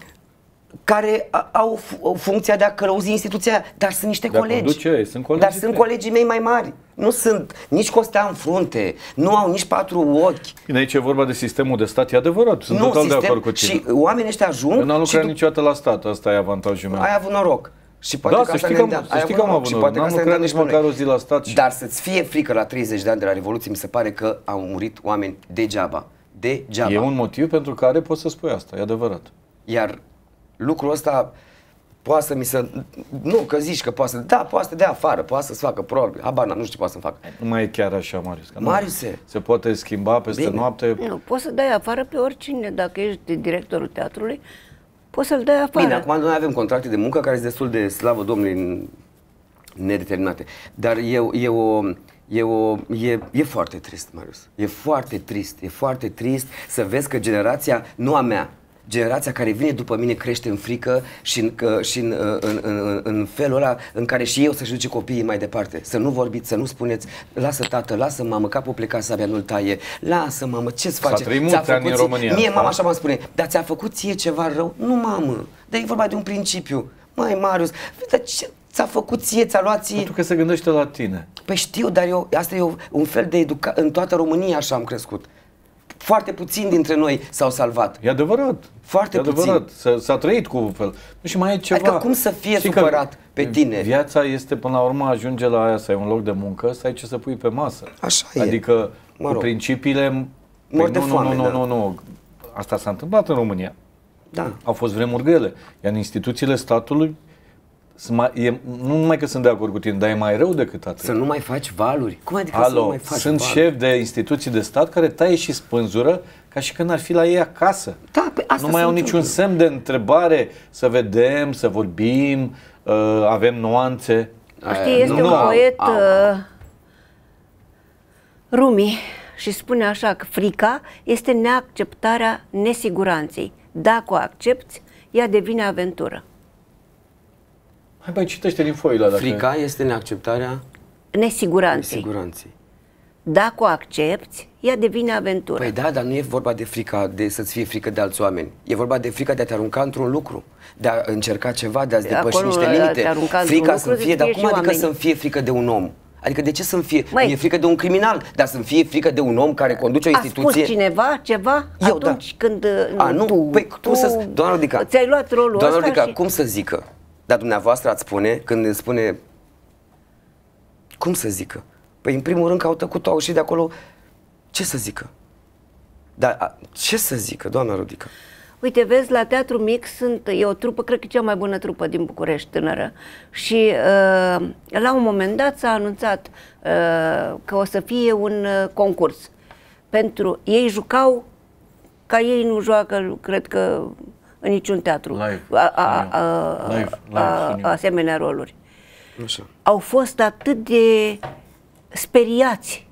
care au funcția de a călăuzi instituția, dar sunt niște de colegi. Conduce, sunt colegi. Dar sunt colegii mei mai
mari. Nu sunt nici costea în frunte, nu au nici patru ochi. Bine, aici e vorba de sistemul de stat, e adevărat. Sunt nu, total sistem, de acord cu tine. Și oamenii ăștia ajung... Nu n-am lucrat tu... niciodată la stat, asta e avantajul meu. Ai avut noroc. Și poate da, că să știi că, am, să știi că am avut și poate n-am lucrat nici măcar o zi la stat.
Și... Dar să-ți fie frică la 30 de ani de la Revoluție, mi se pare că au murit oameni degeaba degeaba.
E un motiv pentru care poți să spui asta, e adevărat. Iar lucrul ăsta
poate să mi se... Nu, că zici că poate să... Da,
poate să dea afară, poate să-ți facă probabil. Habana, nu știu ce poate să-mi facă. Nu mai e chiar așa, Marius. Mariuse! Se poate schimba peste Bine. noapte. Nu, poți
să dai afară pe oricine. Dacă ești directorul teatrului, poți să-l dai afară. Bine,
acum noi
avem contracte de muncă care sunt destul de, slavă Domnului, nedeterminate. Dar eu, eu E, o, e, e foarte trist, Marius. E foarte trist. E foarte trist să vezi că generația, nu a mea, generația care vine după mine crește în frică și, în, că, și în, uh, în, în, în felul ăla în care și eu să-și duce copiii mai departe. Să nu vorbiți, să nu spuneți, lasă tată, lasă mamă, capul plecat, abia nu-l taie, lasă mamă, ce-ți face? S-a trăit făcut ani în România. Mie mama da? așa mă spune, dar ți-a făcut ție ceva rău? Nu mamă, dar e vorba de un principiu. Mai Marius, dar ce, ți-a făcut ție, ți-a luat ție. Pentru că se gândește la tine. Păi știu, dar eu, asta e un fel de educa. În toată România așa am crescut. Foarte
puțin dintre noi s-au salvat. E adevărat. Foarte e adevărat. S-a trăit cu un fel. Și mai e adică ceva. Adică cum să fie Știi supărat pe tine? Viața este, până la urmă, ajunge la aia să ai un loc de muncă, să ai ce să pui pe masă. Așa adică, e. Adică, mă rog. cu principiile... Păi Mor de nu, foame, nu, nu, da. nu, nu. Asta s-a întâmplat în România. Da. Au fost vremuri grele. Iar instituțiile statului mai, e, nu numai că sunt de acord cu tine, dar e mai rău decât atât. Să nu mai faci valuri. Cum adică Alo, să nu mai faci sunt valuri? șef de instituții de stat care taie și spânzură ca și când ar fi la ei acasă. Da, pe păi asta nu mai au întâmplă. niciun semn de întrebare să vedem, să vorbim, uh, avem nuanțe. Știi, este nu, un poet
au, ă, au. Rumi și spune așa că frica este neacceptarea nesiguranței. Dacă o accepti, ea devine aventură.
Hai mai citește din foile dacă... Frica este neacceptarea...
Nesiguranței. Nesiguranței. Dacă o accepti,
ea devine aventură. Păi da, dar nu e vorba de frica de să-ți fie frică de alți oameni. E vorba de frica de a te arunca într-un lucru, de a încerca ceva, de a-ți depăși Acolo, niște limite. Frica să-mi fie, dar cum adică să-mi fie frică de un om? Adică de ce să-mi fie? Măi, e frică de un criminal, dar să-mi fie frică de un om care conduce o instituție. A spus
cineva ceva Eu, da. atunci da. când... A, nu, tu, păi, tu, tu să...
Doamna Rodica, ți-ai
luat rolul doamna Rodica, și...
cum să zică? Dar dumneavoastră ați spune, când îmi spune, cum să zică? Păi în primul rând că au tăcut, au de acolo, ce să zică? Dar a, ce să zică, doamna Rodică?
Uite, vezi, la Teatru Mic sunt, e o trupă, cred că cea mai bună trupă din București, tânără. Și uh, la un moment dat s-a anunțat uh, că o să fie un uh, concurs. Pentru ei jucau ca ei nu joacă, cred că în niciun teatru live, a, a, a,
a, live, a,
asemenea roluri. Așa. Au fost atât de speriați,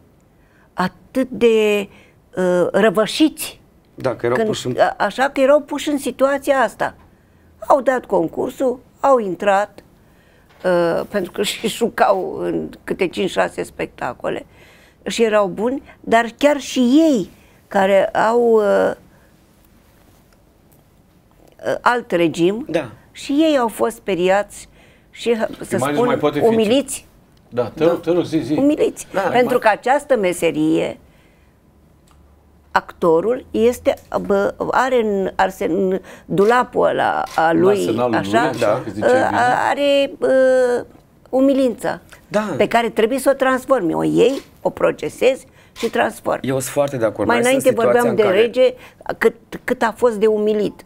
atât de uh, răvășiți.
Da, că erau când, puși în... A,
așa că erau puși în situația asta. Au dat concursul, au intrat, uh, pentru că și jucau în câte 5-6 spectacole și erau buni, dar chiar și ei care au uh, Uh, alt regim da. și ei au fost speriați și, uh, să Imagine spun, mai poate umiliți.
Da, te, da. te rog, zi, zi. Umiliți. Da, da Pentru mai... Da.
că această meserie, actorul este, bă, are în, arsen, în dulapul ăla a lui, așa, lui, așa da, uh, are bă, umilința da. pe care trebuie să o transformi. O iei, o procesezi și transformi. Eu sunt foarte de acord. Mai înainte vorbeam în de care... rege cât, cât a fost de umilit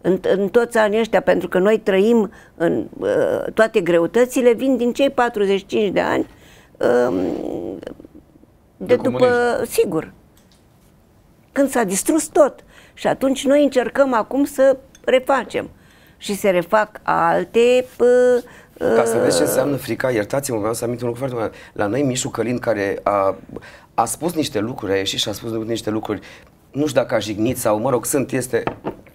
în, în toți anii ăștia, pentru că noi trăim în uh, toate greutățile, vin din cei 45 de ani uh, de, de după, comunism. sigur, când s-a distrus tot. Și atunci noi încercăm acum să refacem. Și se refac alte Pă, uh, ca să vezi ce înseamnă
frica, iertați-mă, vreau să amint un lucru foarte mare. La noi Mișu Călin, care a, a spus niște lucruri, a ieșit și a spus niște lucruri, nu știu dacă a jignit sau, mă rog, sunt, este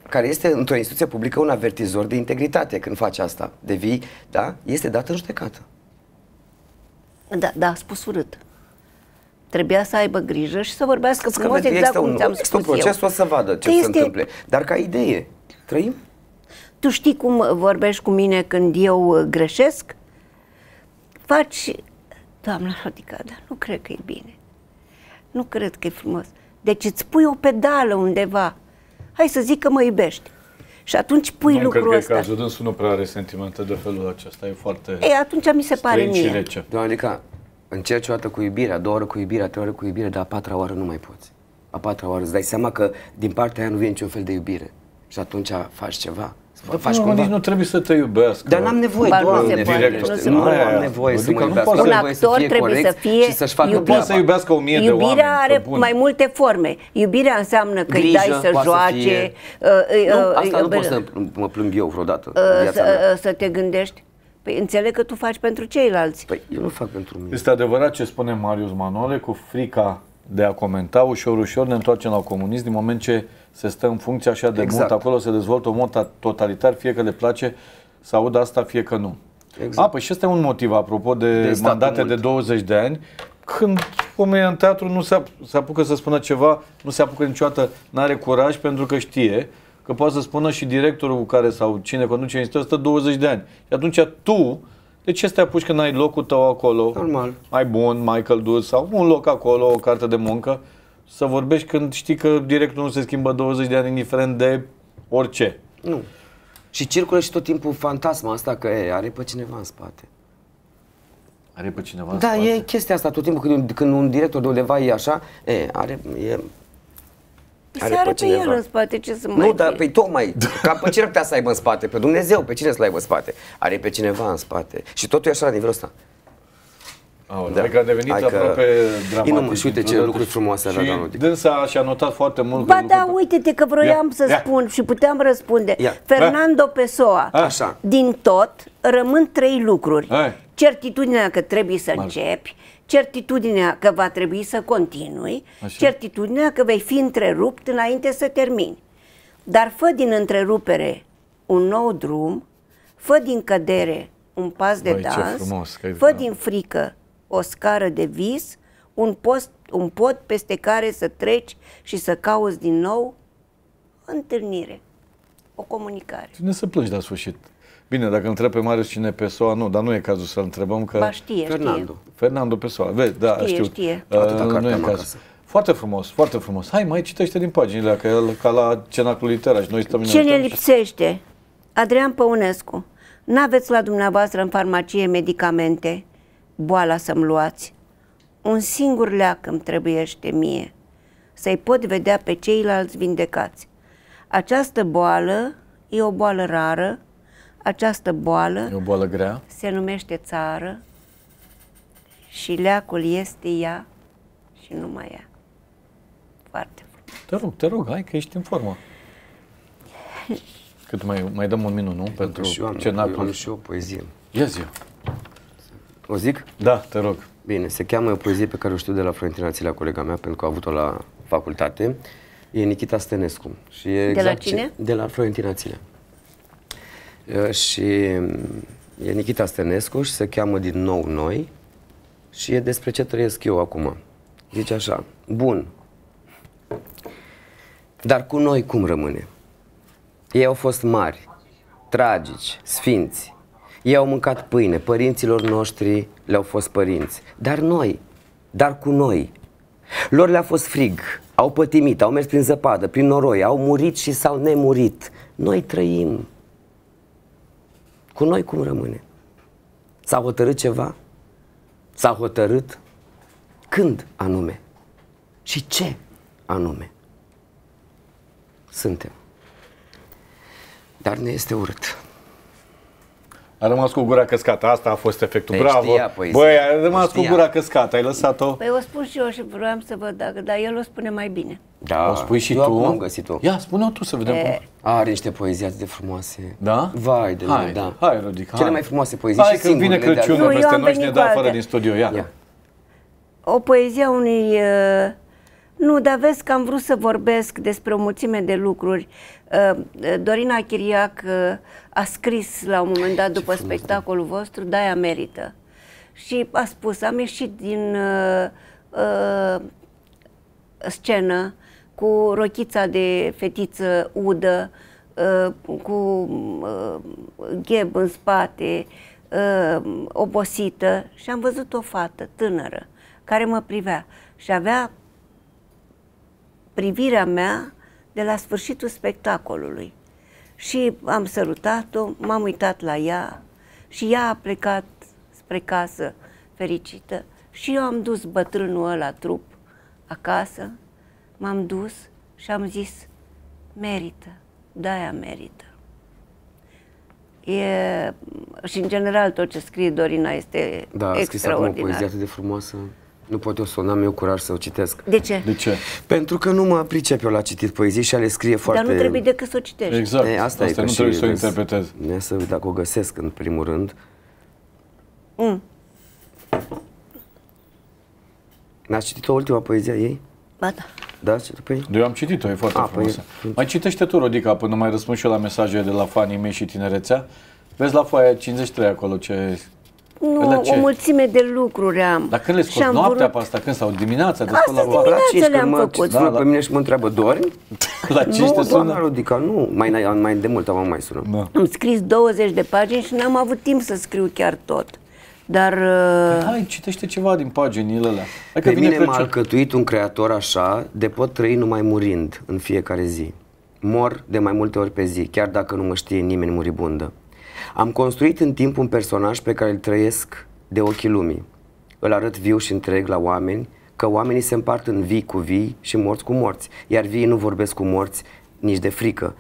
care este într-o instituție publică un avertizor de integritate când faci asta, devii, da? Este dată în judecată.
Da, da, a spus urât. Trebuia să aibă grijă și să vorbească că frumos exact cum ți-am spus un proces, eu. o să
vadă ce se întâmple. Dar ca idee,
trăim? Tu știi cum vorbești cu mine când eu uh, greșesc? Faci, doamna dar nu cred că e bine. Nu cred că e frumos. Deci îți pui o pedală undeva hai să zic că mă iubești. Și atunci pui nu lucrul cred că cazul
dânsul nu prea are sentimente de felul acesta, e foarte E
atunci mi se pare mie.
rece. Doamnica,
încerci o dată cu iubirea, două ori cu iubirea, trei ori cu iubirea, dar a patra oară nu mai poți. A patra oară îți dai seama că din partea aia nu vine niciun fel de iubire. Și atunci faci ceva.
Bă, faci nu, cumva... nici nu trebuie să te iubească. Dar n-am nevoie, ba, doamne, nu, se direct. Poate, nu, nu, am nevoie să mă iubească. Un actor trebuie să fie și să-și facă iubit. Poate să iubească o mie Iubirea de oameni. Iubirea are mai
multe forme. Iubirea înseamnă că îi dai să joace. Uh, uh, asta nu pot să
mă plâng eu vreodată. Uh, să,
să te gândești Păi înțeleg că tu faci pentru ceilalți. Păi
eu nu fac pentru mine. Este adevărat ce spune Marius Manole cu frica de a comenta, ușor, ușor ne întoarcem la comunism din moment ce uh, se stă în funcție așa de exact. mult acolo, se dezvoltă un mod totalitar, fie că le place să audă asta, fie că nu. Exact. A, păi și este un motiv, apropo, de, de mandate de 20 de ani, când omul în teatru, nu se, se apucă să spună ceva, nu se apucă niciodată, nu are curaj pentru că știe că poate să spună și directorul cu care sau cine conduce stă 20 de ani. Și atunci tu, de ce te apuci când ai locul tău acolo? Normal. Mai bun, mai călduț sau un loc acolo, o carte de muncă să vorbești când știi că directul nu se schimbă 20 de ani, indiferent de orice. Nu. Și circulă și tot timpul fantasma asta că e, are pe cineva în spate. Are pe cineva în da, spate?
Da, e chestia asta tot timpul când, când un director de undeva e așa, e, are, e, are se are pe, cineva. el în
spate, ce să mai Nu, dar
păi tocmai, ca pe cine putea să aibă în spate? Pe Dumnezeu, pe cine să aibă în spate? Are pe cineva în spate. Și totul e așa la nivelul ăsta. Aolea, da. Adică a devenit adică... aproape dramatic. Inum, și uite ce lucruri frumoase era Danutic.
Dânsa și-a notat foarte mult. Ba da,
uite-te că vroiam ia, să ia. spun și puteam răspunde. Ia. Fernando Pessoa. Așa. Din tot rămân trei lucruri. Hai. Certitudinea că trebuie să Mal. începi, certitudinea că va trebui să continui, Așa. certitudinea că vei fi întrerupt înainte să termini. Dar fă din întrerupere un nou drum, fă din cădere un pas de Băi, dans, frumos, fă din frică o scară de vis, un, post, un pod peste care să treci și să cauți din nou întâlnire, o comunicare.
Cine să plângi la sfârșit? Bine, dacă întreb pe Marius cine e Pessoa, nu, dar nu e cazul să întrebăm că... Ba știe, Fernando. Știe. Fernando Pessoa, vezi, da, știe, știu. Știe, uh, nu e cazul. Foarte frumos, foarte frumos. Hai, mai citește din paginile, că el, ca la cenacul literar și noi stăm Ce ne
lipsește? Adrian Păunescu, n-aveți la dumneavoastră în farmacie medicamente boala să-mi luați. Un singur leac îmi trebuiește mie, să-i pot vedea pe ceilalți vindecați. Această boală e o boală rară, această boală,
e o boală grea.
se numește țară și leacul este ea și numai ea.
Foarte frumos. Te rog, te rog, hai că ești în formă. Cât mai, mai dăm un minut, nu? Pentru ce n-a și eu poezie. Ia zi o zic? Da, te rog. Bine,
se cheamă o poezie pe care o știu de la Florentina Țilea, colega mea, pentru că a avut-o la facultate. E Nikita Stănescu. Și e de exact la cine? Ce, de la Florentina Țilea. Și e Nikita Stănescu și se cheamă din nou Noi și e despre ce trăiesc eu acum. Zice așa, bun, dar cu noi cum rămâne? Ei au fost mari, tragici, sfinți, ei au mâncat pâine, părinților noștri le-au fost părinți. Dar noi, dar cu noi. Lor le-a fost frig, au pătimit, au mers prin zăpadă, prin noroi, au murit și s-au nemurit. Noi trăim. Cu noi cum rămâne? S-a hotărât ceva? S-a hotărât? Când anume? Și ce anume? Suntem. Dar ne este urât.
A rămas cu gura căscată, asta a fost efectul, Te deci bravo. Știa, păi, Băi, a rămas știa. cu gura căscată, ai lăsat-o? Păi
o spun și eu și vreau să văd dacă, dar el o spune mai bine.
Da, o spui și eu tu? am
găsit -o. Ia, spune-o tu să vedem e... Are niște poezii atât de frumoase. Da? Vai de hai,
da. Hai, Rodic, hai. Cele mai frumoase poezii hai, și că vine Crăciunul peste noi și ne dă afară din studio, ia. ia.
O poezie a unui... Uh... Nu, dar vezi că am vrut să vorbesc despre o mulțime de lucruri Uh, uh, Dorina Chiriac uh, a scris la un moment dat după da. spectacolul vostru, Daia merită. Și a spus, am ieșit din uh, uh, scenă cu rochița de fetiță udă, uh, cu uh, gheb în spate, uh, obosită și am văzut o fată tânără care mă privea și avea privirea mea de la sfârșitul spectacolului. Și am sărutat-o, m-am uitat la ea și ea a plecat spre casă fericită și eu am dus bătrânul ăla trup acasă, m-am dus și am zis, merită, de-aia merită. E, și în general tot ce scrie Dorina este da, extraordinar. Da, a scris acum o poezie atât
de frumoasă. Nu pot eu să o n-am eu curaj să o citesc. De ce? De ce? Pentru că nu mă pricep eu la citit poezii și le scrie foarte... Dar nu trebuie decât să o citești.
Exact.
E, asta, asta e nu trebuie să o interpretez.
Ne să, dacă o găsesc în primul rând. Mm. N-ați citit-o ultima poezie a ei? Ba da. Da? Păi...
Eu am citit-o, e foarte A, păi, frumoasă. Păi... Mai citește tu, Rodica, până mai răspund și eu la mesajele de la fanii mei și tinerețea. Vezi la foaia 53 acolo ce
nu, păi o mulțime de lucruri am. Dar când le scot, Noaptea vrut...
pe asta? Când? Sau dimineața? De asta la dimineața le-am mă, făcut. Da, la... pe mine și mă întreabă, dormi?
la ce nu, te sună? Nu, Rodica, nu. Mai, mai de mult am mai sună. Da.
Am scris 20 de pagini și n-am avut timp să scriu chiar tot. Dar... Păi uh... hai, citește
ceva din paginile alea. Hai că pe vine mine m-a alcătuit un creator așa de pot trăi numai murind în fiecare zi. Mor de mai multe ori pe zi, chiar dacă nu mă știe nimeni muribundă. Am construit în timp un personaj pe care îl trăiesc de ochii lumii. Îl arăt viu și întreg la oameni, că oamenii se împart în vii cu vii și morți cu morți, iar vii nu vorbesc cu morți nici de frică.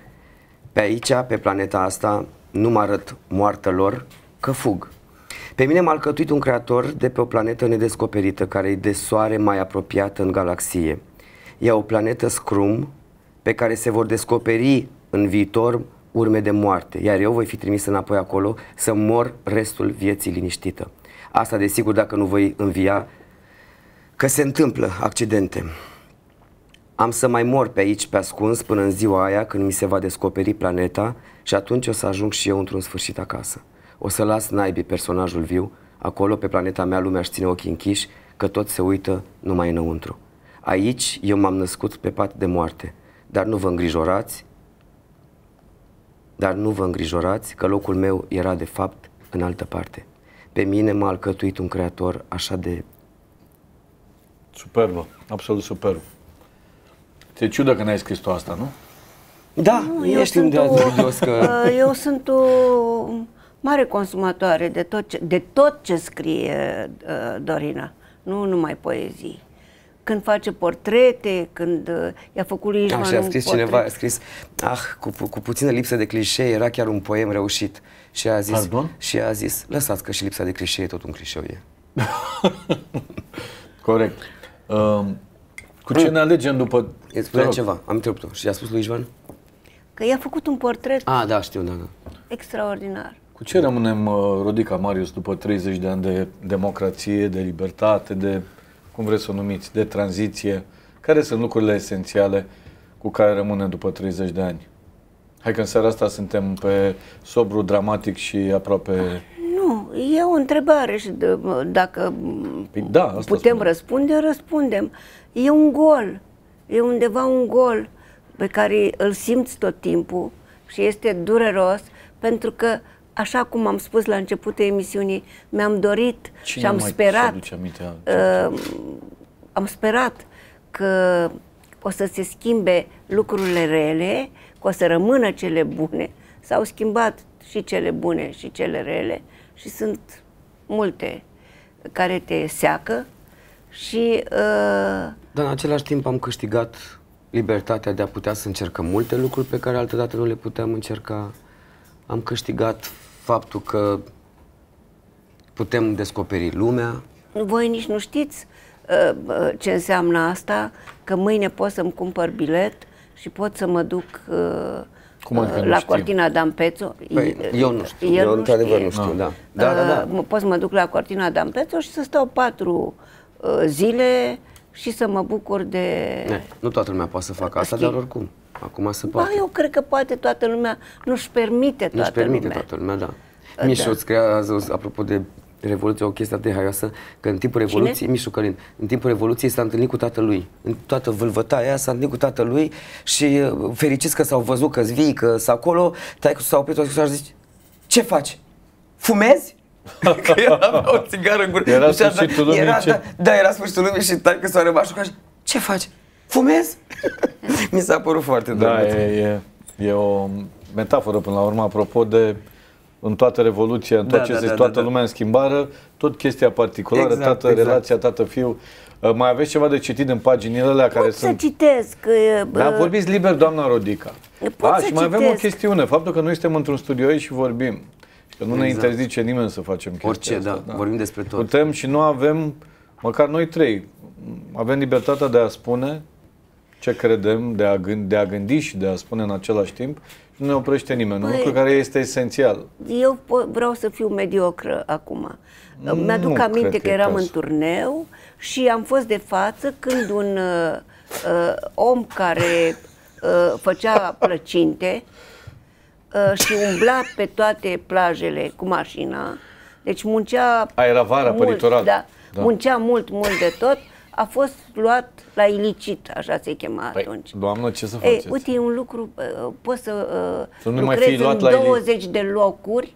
Pe aici, pe planeta asta, nu mă arăt moartă lor, că fug. Pe mine m-a alcătuit un creator de pe o planetă nedescoperită, care e de soare mai apropiată în galaxie. E o planetă scrum pe care se vor descoperi în viitor urme de moarte, iar eu voi fi trimis înapoi acolo să mor restul vieții liniștită. Asta desigur dacă nu voi învia, că se întâmplă accidente. Am să mai mor pe aici, pe ascuns, până în ziua aia când mi se va descoperi planeta și atunci o să ajung și eu într-un sfârșit acasă. O să las naibii personajul viu, acolo pe planeta mea lumea își ține ochii închiși, că tot se uită numai înăuntru. Aici eu m-am născut pe pat de moarte, dar nu vă îngrijorați, dar nu vă îngrijorați că locul meu era de fapt în altă parte. Pe mine m-a alcătuit un creator așa de...
Superbă, absolut superb. Te ciudă că n-ai scris asta, nu? Da, nu, eu sunt de o, că... Uh,
eu sunt o mare consumatoare de tot ce, de tot ce scrie uh, Dorina, nu numai poezii când face portrete, când uh, i-a făcut lui Ișman Așa, a scris cineva, a
scris, ah, cu, cu puțină lipsă de clișee, era chiar un poem reușit. Și a zis, Pardon? și a zis, lăsați că și lipsa de clișee tot un clișeu e. Corect. Um, cu ce ne alegem după... Îți spunea ceva, am întrebat-o.
Și a spus lui Ișvan?
Că i-a făcut un portret.
Ah, da, știu, da, da.
Extraordinar.
Cu ce rămânem, uh, Rodica Marius, după 30 de ani de democrație, de libertate, de cum vreți să o numiți, de tranziție, care sunt lucrurile esențiale cu care rămânem după 30 de ani? Hai că în seara asta suntem pe sobru, dramatic și aproape...
Nu, e o întrebare și dacă
păi da, asta
putem spune. răspunde, răspundem. E un gol, e undeva un gol pe care îl simți tot timpul și este dureros pentru că uh, așa cum am spus la începutul emisiunii, mi-am dorit Cine și am sperat.
Aminte, uh,
am sperat că o să se schimbe lucrurile rele, că o să rămână cele bune. S-au schimbat și cele bune și cele rele și sunt multe care te seacă și... Uh...
Dar în același timp am câștigat libertatea de a putea să încercăm multe lucruri pe care altădată nu le puteam încerca. Am câștigat faptul că putem descoperi lumea.
Voi nici nu știți uh, uh, ce înseamnă asta, că mâine pot să-mi cumpăr bilet și pot să mă duc uh,
Cum adică uh, la știu. Cortina
Dampețo. Păi, eu nu știu, eu, eu nu într-adevăr nu știu,
ah. da. Da,
da, da. da. Pot să mă duc la Cortina Dampețo și să stau patru uh, zile și să mă bucur de... Ne,
eh, nu toată lumea poate să facă asta, dar oricum. Acum se poate. Ba, eu
cred că poate toată lumea nu-și permite toată nu-și permite lumea. toată
lumea, da. da. Mișu, îți creează, apropo de Revoluție, o chestie de haioasă, că în timpul Revoluției, Mișu Călin, în timpul Revoluției s-a întâlnit cu tatălui. În toată vâlvătaia s-a întâlnit cu tatălui și uh, fericiți că s-au văzut că-s vii, că s acolo, tai s-a oprit și a zis, ce faci? Fumezi? că el avea o țigară în gură. Era sfârșitul lumii. Era, ce... da, da, era sfârșitul lumii și tai că s-a rămas și ce faci? Fumezi? Mi s-a părut
foarte da, drăguț. Da, e, e, e o metaforă până la urmă, apropo de în toată revoluția, în tot da, ce da, zici, da, toată da, da. lumea da. în schimbare, tot chestia particulară, exact, tată, exact. relația tată-fiu. Uh, mai aveți ceva de citit în paginile alea Pot care să sunt... să
citesc. Uh, da, uh, vorbiți
liber, doamna Rodica. Eh, pot A, ah, și mai citesc. avem o chestiune, faptul că noi suntem într-un studio și vorbim. Că nu exact. ne interzice nimeni să facem chestia Orice, asta, da, da, vorbim despre tot. Putem și nu avem, măcar noi trei, avem libertatea de a spune ce credem, de a, gândi, de a gândi și de a spune în același timp, nu ne oprește nimeni. Păi, un lucru care este esențial.
Eu vreau să fiu mediocră acum. Mi-aduc aminte că eram în turneu și am fost de față când un uh, uh, om care uh, făcea plăcinte uh, și umbla pe toate plajele cu mașina, deci muncea... A, era vara mult, pe litoral. Da, da. Muncea mult, mult de tot a fost luat la ilicit, așa se chema păi, atunci.
Doamnă, ce să faceți? Ei, uite,
e un lucru, poți să, ă, să nu mai fi luat în la 20 ilicit. de locuri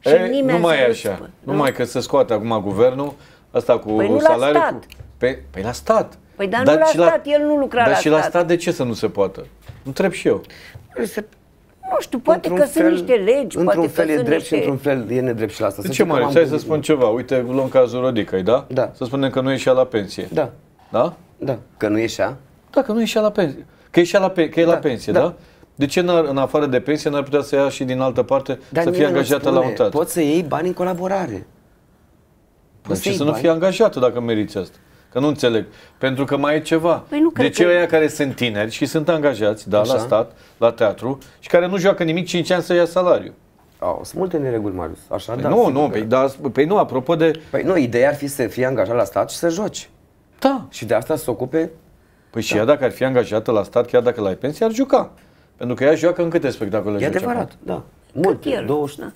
și Ei, nimeni nu mai e așa.
nu? Numai că se scoate acum guvernul ăsta cu păi salariul. Cu... Pe, păi, păi la stat. Păi dar, dar nu la stat, la,
el nu lucra dar la și la stat
de ce să nu se poată? Întreb și eu. Se
nu știu, poate că fel, sunt niște legi. Într-un fel e drept niște... și într-un
fel e nedrept și la asta. De ce mai? Hai să spun ceva. Uite, luăm cazul Rodicăi, da? Da. Să spunem că nu ieșea la pensie. Da. Da? Da. Că nu ieșea? Da, că nu ieșea la pensie. Că, ieșea la pe- că e da. la pensie, da? da? De ce ar în afară de pensie n-ar putea să ia și din altă parte Dar să fie angajată spune, la un tată? Poți să iei bani în colaborare. Păi Poți să, să nu fie angajată dacă meriți asta. Că nu înțeleg. Pentru că mai e ceva. Păi nu deci ce că... care sunt tineri și sunt angajați, da, la stat, la teatru, și care nu joacă nimic 5 ani să ia salariu. Au, sunt multe nereguli, Marius. Așa, păi da, nu, nu, păi, da. da, păi nu, apropo de... Păi nu, ideea ar fi să fii angajat la stat și să joci. Da. Și de asta să ocupe... Păi da. și ea dacă ar fi angajată la stat, chiar dacă la ai pensie, ar juca. Pentru că ea joacă în câte spectacole? E adevărat, da. Multe, 20.
Da.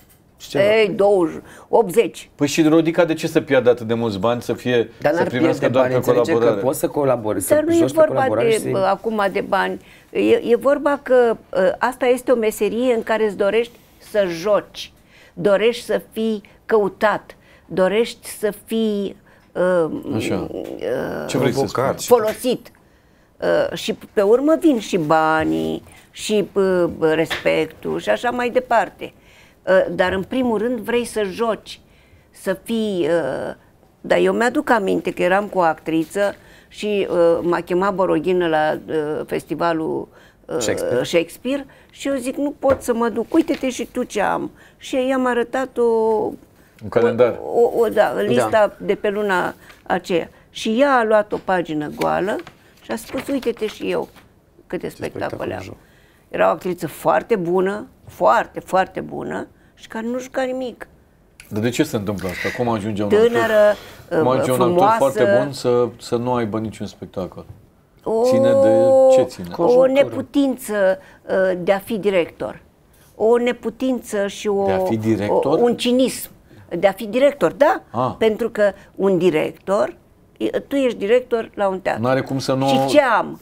Ce Ei, 20, 80.
Păi și Rodica de ce să piardă atât de mulți bani, să fie Dar să primească doar bani, pe colaborare? Că poți să colaborezi, Dar nu e vorba de, să...
acum de bani. E, e vorba că ă, asta este o meserie în care îți dorești să joci, dorești să fii căutat, dorești să fii uh, Așa. Uh, ce vrei să folosit. Uh, și pe urmă vin și banii, și uh, respectul și așa mai departe. Uh, dar în primul rând vrei să joci, să fii... Uh, dar eu mi-aduc aminte că eram cu o actriță și uh, m-a chemat Boroghină la festivalul Shakespeare. Shakespeare și eu zic, nu pot să mă duc, uite-te și tu ce am. Și i-am arătat o...
Un calendar. O,
o, o, da, da. lista da. de pe luna aceea. Și ea a luat o pagină goală și a spus, uite-te și eu câte spectacole am. Era o actriță foarte bună, foarte, foarte bună și care nu juca nimic.
Dar de ce se întâmplă asta? Cum ajunge un Tânără, actor, uh, ajunge frumoasă, un actor foarte bun să, să nu aibă niciun spectacol? O, ține de ce ține? O
neputință uh, de a fi director. O neputință și o, de a fi director? O, un cinism de a fi director, da? A. Ah. Pentru că un director, tu ești director la un teatru.
N-are cum să nu... Și ce
am?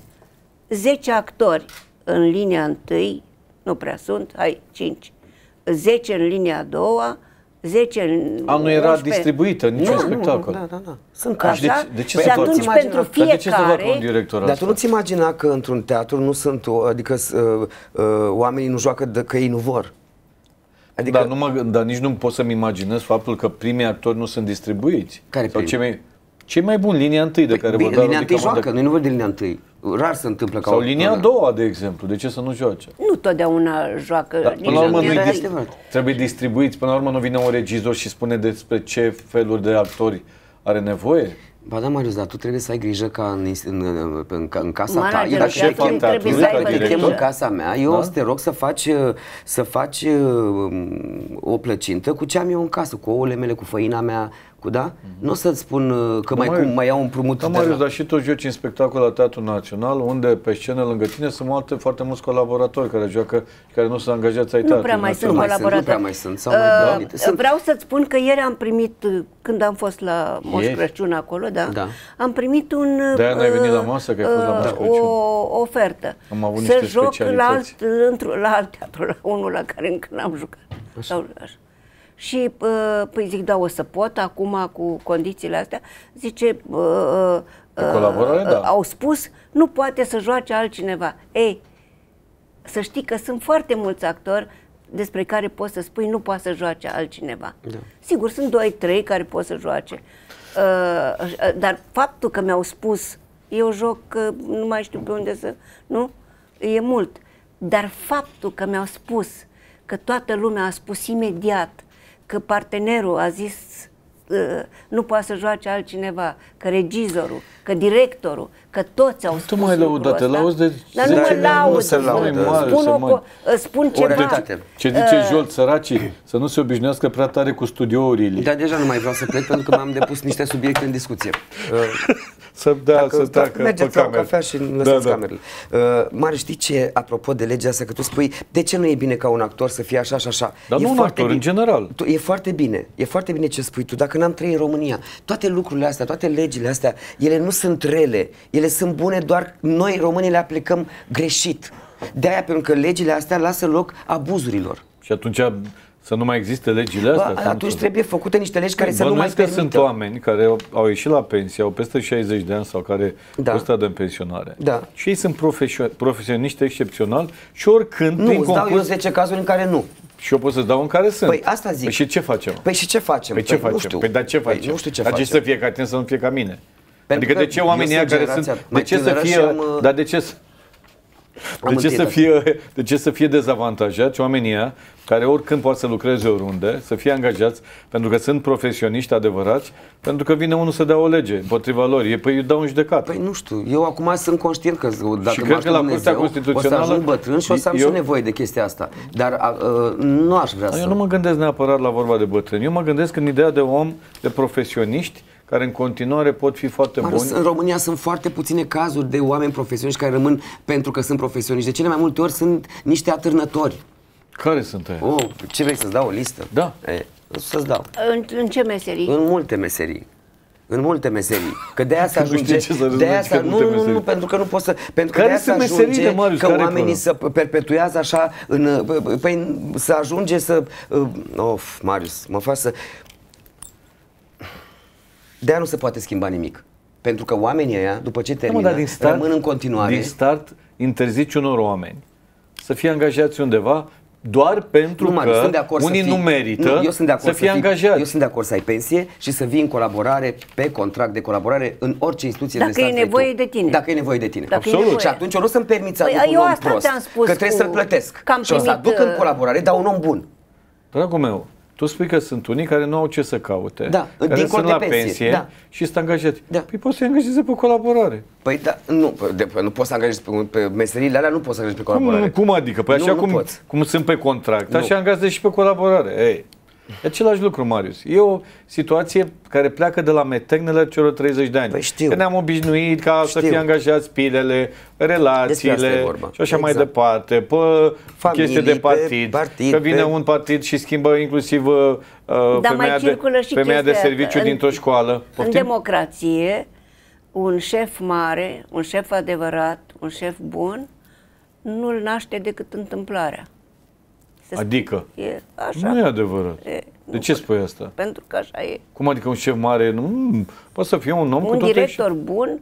10 actori în linia întâi nu prea sunt, hai, 5. 10 în linia a doua, 10 în A, nu era 11. distribuită niciun nu, spectacol. Nu, da, da, da.
Sunt deci cazuri. De, de ce păi atunci imagina,
pentru fiecare... Dar de ce să facă un director Dar tu
nu-ți imagina că într-un teatru nu sunt, uh, adică uh,
uh, oamenii nu joacă de că ei nu vor. Adică... Dar, nu mă, dar nici nu pot să-mi imaginez faptul că primii actori nu sunt distribuiți. Care primii? Cei mai buni, linia întâi de păi, care vorbeam. Linia întâi joacă, noi nu văd linia întâi. Rar se întâmplă ca Sau o... linia a doua, de exemplu. De ce să nu joace?
Nu totdeauna joacă. Dar, până la urmă, nu dist...
trebuie distribuiți. Până la urmă nu vine un regizor și spune despre ce feluri de actori are nevoie? Ba da, Marius, dar
tu trebuie să ai grijă ca în, în, în, în casa Mara, ta. Eu dacă te chem, trebuie să ai te chem în casa mea, eu da? o să te rog să faci, să faci um, o plăcintă cu ce am eu în casă, cu ouăle mele, cu făina mea, da? Mm-hmm. Nu o să-ți spun uh, că mai, mai cum mai iau un prumut da, de Marius, la...
dar și tu joci în spectacol la Teatru Național, unde pe scenă lângă tine sunt multe foarte mulți colaboratori care joacă care nu sunt angajați ai nu Teatrului prea mai Național. Sunt colaboratori. Nu prea mai sunt, sau mai uh, da? sunt. Vreau
să-ți spun că ieri am primit, uh, când am fost la Moș Crăciun acolo, da, da, am primit un... de uh, n-ai venit la masă, că ai fost la uh, Moș Crăciun. O ofertă. Am avut să niște joc la alt, la alt teatru, la unul la care încă n-am jucat. Așa. Sau, așa. Și uh, păi zic, da, o să pot acum cu condițiile astea. Zice, uh, uh, colaborare, da. au spus, nu poate să joace altcineva. Ei, să știi că sunt foarte mulți actori despre care poți să spui nu poate să joace altcineva. Da. Sigur, sunt doi trei care pot să joace. Uh, dar faptul că mi-au spus eu joc, nu mai știu pe unde să... Nu? E mult. Dar faptul că mi-au spus că toată lumea a spus imediat că partenerul a zis ă, nu poate să joace altcineva, că regizorul, că directorul, că toți au
spus Tu mai te lauzi de deci Dar nu mă laud, se laudă.
Spun, o, mai... Ce ceva. Deci, ce zice uh... Jolt,
săracii, să nu se obișnuiască prea tare cu studiourile. Dar deja nu mai vreau să plec pentru că m am depus niște subiecte în discuție.
să da, să treacă Mergeți la o cafea și lăsați da, da. camerele. Uh, mare, știi ce, apropo de legea asta, că tu spui, de ce nu e bine ca un actor să fie așa și așa? Dar e nu un actor, bine. în general. e foarte bine, e foarte bine ce spui tu. Dacă n-am trăit în România, toate lucrurile astea, toate legile astea, ele nu sunt rele, ele sunt bune, doar noi românii le aplicăm greșit. De-aia, pentru că legile astea lasă loc abuzurilor.
Și atunci să nu mai existe legile astea? Ba, atunci trebuie
făcute niște legi care să nu mai permită. că sunt
oameni care au ieșit la pensie, au peste 60 de ani sau care da. de pensionare. Da. Și ei sunt profesioniști excepțional și oricând... Nu, îți concurs... dau eu 10 cazuri în care nu. Și eu pot să-ți dau în care sunt. Păi asta zic. Păi și ce facem? Păi și ce facem? Păi, păi ce păi facem? Nu știu. Păi dar ce facem? Păi, nu știu ce Dar ce să fie ca tine să nu fie ca mine. Pentru adică de ce oamenii sunt care sunt... De ce să fie... Am, dar de ce să... De ce, să fie, de ce să fie dezavantajați oamenii aia, care oricând poate să lucreze oriunde, să fie angajați, pentru că sunt profesioniști adevărați, pentru că vine unul să dea o lege împotriva lor. E, păi, îi dau în judecată. Păi nu știu, eu acum sunt conștient că dacă și cred că la Curtea Constituțională... o să ajung
bătrân și o să am eu... și nevoie
de chestia asta. Dar a, a, nu aș vrea eu să... Eu nu mă gândesc neapărat la vorba de bătrâni. Eu mă gândesc în ideea de om, de profesioniști, care în continuare pot fi foarte Mar, buni. În
România sunt foarte puține cazuri de oameni profesioniști care rămân pentru că sunt profesioniști. De cele mai multe ori sunt niște atârnători. Care sunt ei? Oh, ce vrei să-ți dau o listă? Da. E, să-ți dau.
În, în ce meserii? În
multe meserii în multe meserii. Că de asta ajunge, de asta nu, nu, nu, pentru că nu poți să pentru care că de asta ajunge Marius, că oamenii să perpetuează așa în păi, păi să ajunge să păi, of, Marius, mă fac să de nu se poate schimba nimic. Pentru că
oamenii ăia, după ce termină, da, din start, rămân în continuare. Din start interzici unor oameni să fie angajați undeva doar pentru Numai, că sunt de acord unii să fii, nu merită nu, eu sunt de acord
să, fie să angajați. Eu sunt de acord să ai pensie și să vii în colaborare, pe contract de colaborare, în orice instituție Dacă de stat. Dacă e nevoie de tine. Dacă e nevoie de tine. Dacă Absolut. Și atunci eu nu să-mi permiți să păi, aduc un om prost, că trebuie să-l plătesc. și o să aduc în uh, colaborare,
dar un om bun. Dragul meu, tu spui că sunt unii care nu au ce să caute, da, care dincolo sunt de la pensie, pensie da. și sunt angajați. Da. Păi poți să-i angajeze pe colaborare.
Păi da, nu, de, nu poți să angajezi pe, pe meserile alea, nu poți să angajezi pe colaborare. Cum, cum
adică? Păi nu, așa nu cum, cum sunt pe contract, nu. așa angajezi și pe colaborare. Ei. E același lucru, Marius. E o situație care pleacă de la meternele celor 30 de ani. Păi știu. Că ne-am obișnuit ca știu. să fie angajați pilele, relațiile și așa exact. mai departe, pe Familii, chestii de partid, pe partid, că vine pe... un partid și schimbă inclusiv uh, Dar femeia, de, și femeia de serviciu în, dintr-o școală. Poftim? În
democrație, un șef mare, un șef adevărat, un șef bun, nu-l naște decât întâmplarea. Se
adică? E așa. Nu e adevărat. E, de ce spui asta?
Pentru că așa e.
Cum adică un șef mare? Nu, mm, poate să fie un om un cu Un director și... bun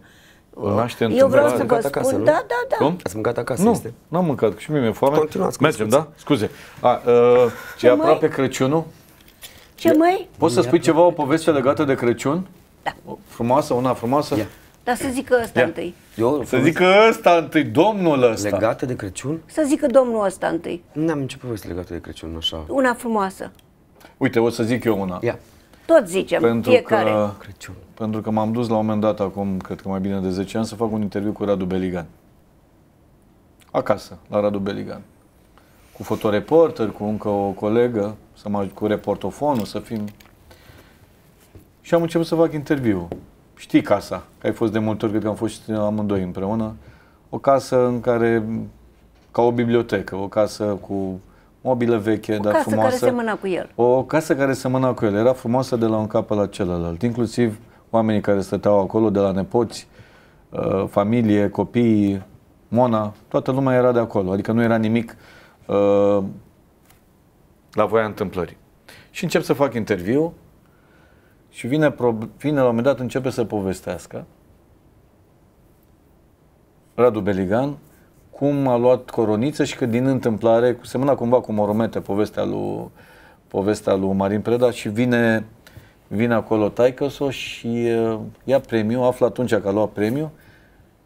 naște Eu vreau să vă spun, acasă, da, da, da. Cum? Ați mâncat acasă, nu, este? n-am mâncat, și mie mi-e foame. Continuați. Mergem, da? Scuze. A, uh, ce e aproape mai? Crăciunul. Ce mai? Poți să spui ceva, o poveste legată de Crăciun? Da. frumoasă, una frumoasă? Yeah.
Dar să zică ăsta întâi.
Eu, să zică ăsta întâi, domnul ăsta. Legată de Crăciun?
Să zică domnul ăsta întâi.
N-am început poveste legată de Crăciun, așa.
Una frumoasă.
Uite, o să zic eu una. Ia.
Tot zicem, pentru fiecare. Că,
Crăciun. Pentru că m-am dus la un moment dat, acum, cred că mai bine de 10 ani, să fac un interviu cu Radu Beligan. Acasă, la Radu Beligan. Cu fotoreporter, cu încă o colegă, să mă, cu reportofonul, să fim... Și am început să fac interviu știi casa, că ai fost de multe ori, cred că am fost amândoi împreună, o casă în care, ca o bibliotecă, o casă cu mobilă veche, o dar casă frumoasă. care semăna cu el. O casă care semăna cu el. Era frumoasă de la un cap la celălalt. Inclusiv oamenii care stăteau acolo, de la nepoți, uh, familie, copii, Mona, toată lumea era de acolo. Adică nu era nimic uh, la voia întâmplării. Și încep să fac interviu și vine, vine la un moment dat, începe să povestească Radu Beligan cum a luat coroniță și că din întâmplare, semna cumva cu Moromete, povestea lui, povestea lui Marin Preda și vine, vine acolo taică și uh, ia premiu, află atunci că a luat premiu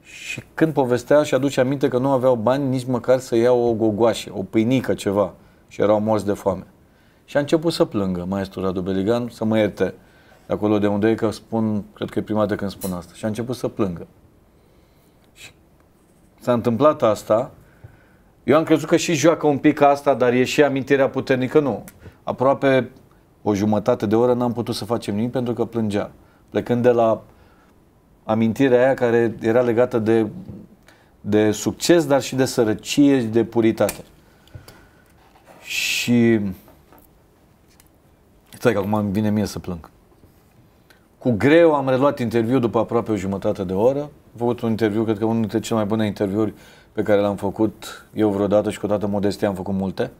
și când povestea și aduce aminte că nu aveau bani nici măcar să iau o gogoașă, o pâinică, ceva și erau morți de foame. Și a început să plângă maestru Radu Beligan, să mă ierte acolo de unde e, că spun, cred că e prima dată când spun asta. Și a început să plângă. Și s-a întâmplat asta. Eu am crezut că și joacă un pic asta, dar e și amintirea puternică. Nu. Aproape o jumătate de oră n-am putut să facem nimic pentru că plângea. Plecând de la amintirea aia care era legată de, de succes, dar și de sărăcie și de puritate. Și Stai că acum vine mie să plâng. Cu greu am reluat interviu după aproape o jumătate de oră. Am făcut un interviu, cred că unul dintre cele mai bune interviuri pe care l-am făcut eu vreodată și cu toată modestia am făcut multe.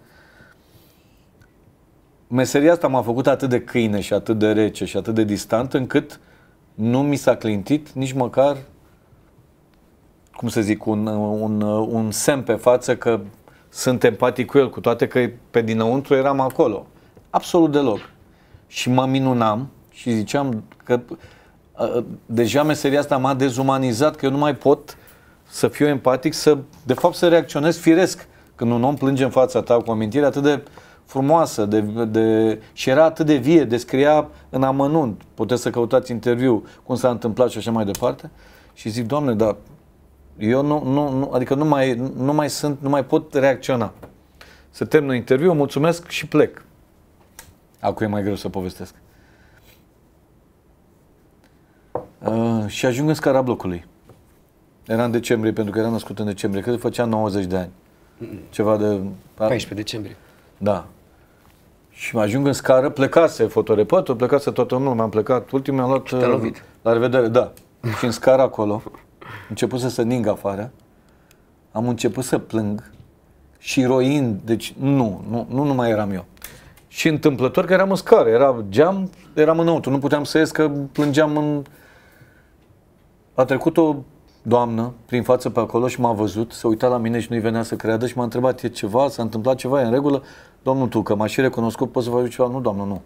Meseria asta m-a făcut atât de câine și atât de rece și atât de distant încât nu mi s-a clintit nici măcar cum să zic, un, un, un semn pe față că sunt empatic cu el, cu toate că pe dinăuntru eram acolo. Absolut deloc. Și mă minunam și ziceam că deja meseria asta m-a dezumanizat, că eu nu mai pot să fiu empatic, să, de fapt să reacționez firesc când un om plânge în fața ta cu o amintire atât de frumoasă de, de, și era atât de vie, descria în amănunt, puteți să căutați interviu, cum s-a întâmplat și așa mai departe și zic, Doamne, dar eu nu, nu, nu adică nu mai, nu mai sunt, nu mai pot reacționa. Să termin interviu, mulțumesc și plec. Acum e mai greu să povestesc. Uh, și ajung în scara blocului. Era în decembrie, pentru că era născut în decembrie. Cred că făcea 90 de ani. Ceva de... 14 decembrie. Da. Și mă ajung în scară, plecase fotoreportul, plecase toată lumea, am plecat ultimul, am luat... lovit. Uh, la revedere, da. și în scară acolo, început să se ning afară, am început să plâng și roind, deci nu, nu, nu, nu mai eram eu. Și întâmplător că eram în scară, era geam, eram înăuntru, nu puteam să ies că plângeam în a trecut o doamnă prin față pe acolo și m-a văzut, s-a uitat la mine și nu-i venea să creadă și m-a întrebat, e ceva, s-a întâmplat ceva, e în regulă? Domnul, tu că m-a și recunoscut, poți să faci ceva? Nu, doamnă, nu.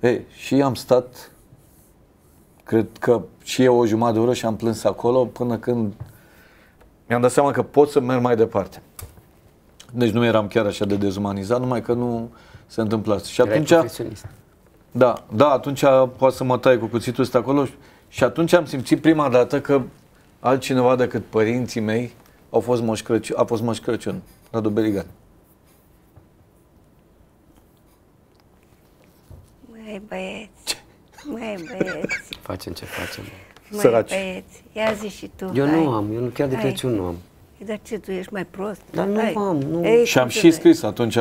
Ei, și am stat, cred că și eu o jumătate de oră și am plâns acolo până când mi-am dat seama că pot să merg mai departe. Deci nu eram chiar așa de dezumanizat, numai că nu se asta. Și atunci... Da, da, atunci poate să mă tai cu cuțitul ăsta acolo și și atunci am simțit prima dată că altcineva decât părinții mei au fost Moș Crăciun, a fost Moș Crăciun, Radu Beligan.
Măi băieți, măi băieți.
Facem ce facem. Măi
băieți, ia zi și tu. Eu hai. nu am,
eu chiar de Crăciun nu am.
Dar ce, tu ești mai prost? Dar
nu hai. am, nu. Ei, și am și scris atunci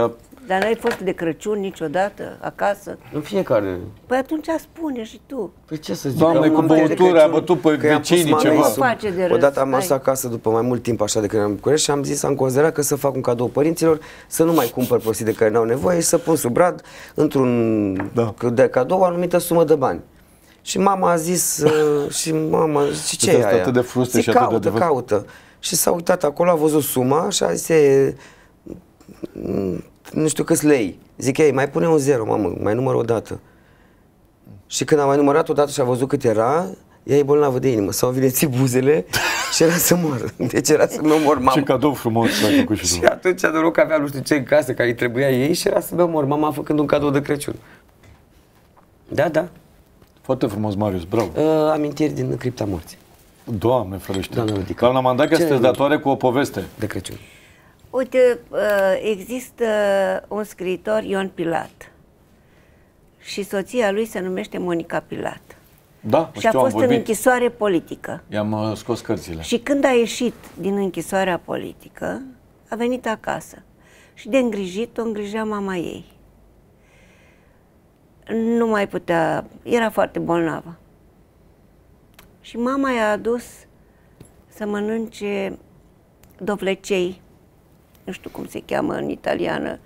dar n-ai fost de Crăciun niciodată acasă?
În fiecare.
Păi atunci spune și tu.
Păi ce să zic? Doamne, cu băutură a bătut pe vecinii
ceva. Nu Face de râs, Odată am ajuns acasă după mai mult timp așa de când am București și am zis, am considerat că să fac un cadou părinților, să nu mai cumpăr prostii de care n-au nevoie și să pun sub brad într-un da. de cadou o anumită sumă de bani. Și mama a zis, uh, și mama, și ce deci e aia? Atât de fruste și atât de caută. Și s-a uitat acolo, a văzut suma și a zis, nu știu câți lei. Zic, ei, mai pune un zero, mamă, mai număr o dată. Și când am mai numărat o dată și a văzut cât era, ea e bolnavă de inimă, s-au învinețit buzele și era să mor. Deci era să mă mor mama. Ce cadou frumos și făcut și, și a atunci de loc avea nu știu ce în casă care îi trebuia ei și era să mă mor mama făcând un cadou de Crăciun. Da, da. Foarte frumos, Marius, bravo. A, uh, amintiri din Cripta Morții.
Doamne, ferește. Doamne, ridică. Doamna Mandaca, este datoare cu o poveste. De Crăciun.
Uite, uh, există un scriitor, Ion Pilat, și soția lui se numește Monica Pilat.
Da, și știu, a fost în închisoare
politică.
I-am uh, scos cărțile. Și
când a ieșit din închisoarea politică, a venit acasă. Și de îngrijit o îngrijea mama ei. Nu mai putea, era foarte bolnavă. Și mama i-a adus să mănânce dovlecei nu știu cum se cheamă în italiană,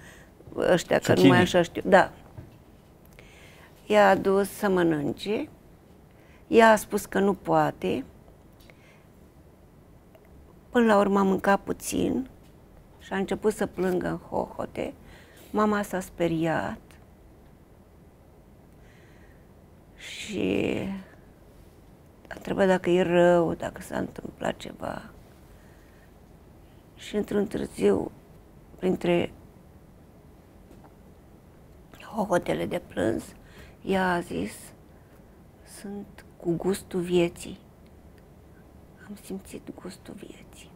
ăștia Zucchini. că nu mai așa știu. Da. I-a adus să mănânce, ea a spus că nu poate, până la urmă a mâncat puțin și a început să plângă în hohote. Mama s-a speriat
și
a întrebat dacă e rău, dacă s-a întâmplat ceva și într-un târziu, printre hohotele de plâns, ea a zis, sunt cu gustul vieții. Am simțit gustul vieții.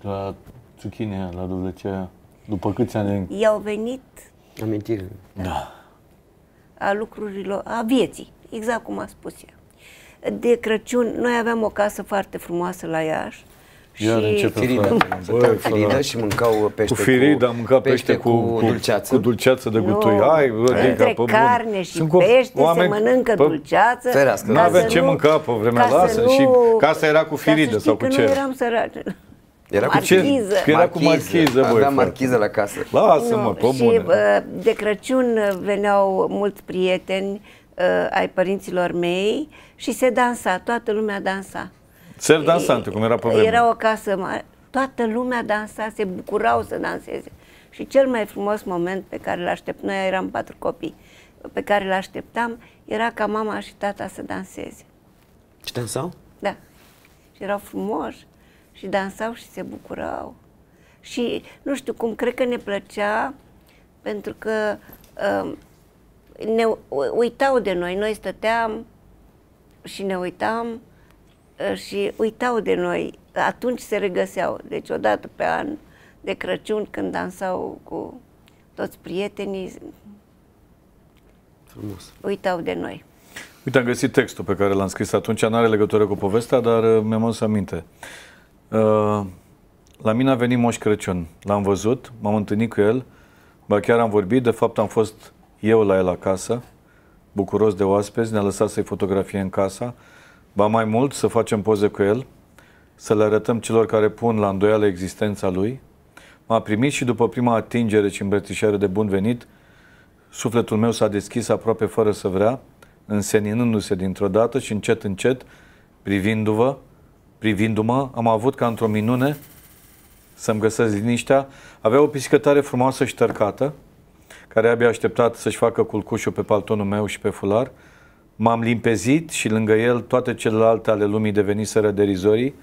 La Ciuchinea, la Dovlecea, după câți ani?
I-au venit...
Amintiri. Da. da.
A lucrurilor, a vieții, exact cum a spus ea. De Crăciun, noi aveam o casă foarte frumoasă la Iași,
iar și firidă. Băi, firidă și mâncau pește cu firida, cu, pește, pește cu, cu, dulceață. cu dulceață de gutui. Nu. Ai, de Între pe carne și Sunt pește oameni, se mănâncă pe, dulceață.
Ferească. Nu avem ce mânca pe vremea lasă nu, și casa
era cu firidă sau cu ce. Nu eram săraci. Era cu marchiză. ce? Era cu
marchiză, băi. Aveam marchiză la casă. Lasă-mă, pe bune. Și
de Crăciun uh, veneau mulți prieteni uh, ai părinților mei și se dansa, toată lumea dansa.
Ser dansante, cum era problema. Era
o casă mare, toată lumea dansa, se bucurau să danseze. Și cel mai frumos moment pe care l aștept, noi eram patru copii, pe care îl așteptam, era ca mama și tata să danseze. Și dansau? Da. Și erau frumoși și dansau și se bucurau. Și nu știu cum, cred că ne plăcea pentru că uh, ne uitau de noi. Noi stăteam și ne uitam Uh, și uitau de noi. Atunci se regăseau. Deci odată pe an, de Crăciun, când dansau cu toți prietenii, Frumos. uitau de noi.
Uite, am găsit textul pe care l-am scris atunci, nu are legătură cu povestea, dar uh, mi-am adus aminte. Uh, la mine a venit Moș Crăciun. L-am văzut, m-am întâlnit cu el, ba chiar am vorbit, de fapt am fost eu la el acasă, bucuros de oaspezi, ne-a lăsat să-i fotografie în casa, Ba mai mult, să facem poze cu el, să le arătăm celor care pun la îndoială existența lui. M-a primit și după prima atingere și îmbrățișare de bun venit, sufletul meu s-a deschis aproape fără să vrea, înseninându-se dintr-o dată și încet, încet, privindu-vă, privindu-mă, am avut ca într-o minune să-mi găsesc liniștea. Avea o pisică tare frumoasă și tărcată, care abia așteptat să-și facă culcușul pe paltonul meu și pe fular. M-am limpezit și lângă el toate celelalte ale lumii deveniseră derizorii.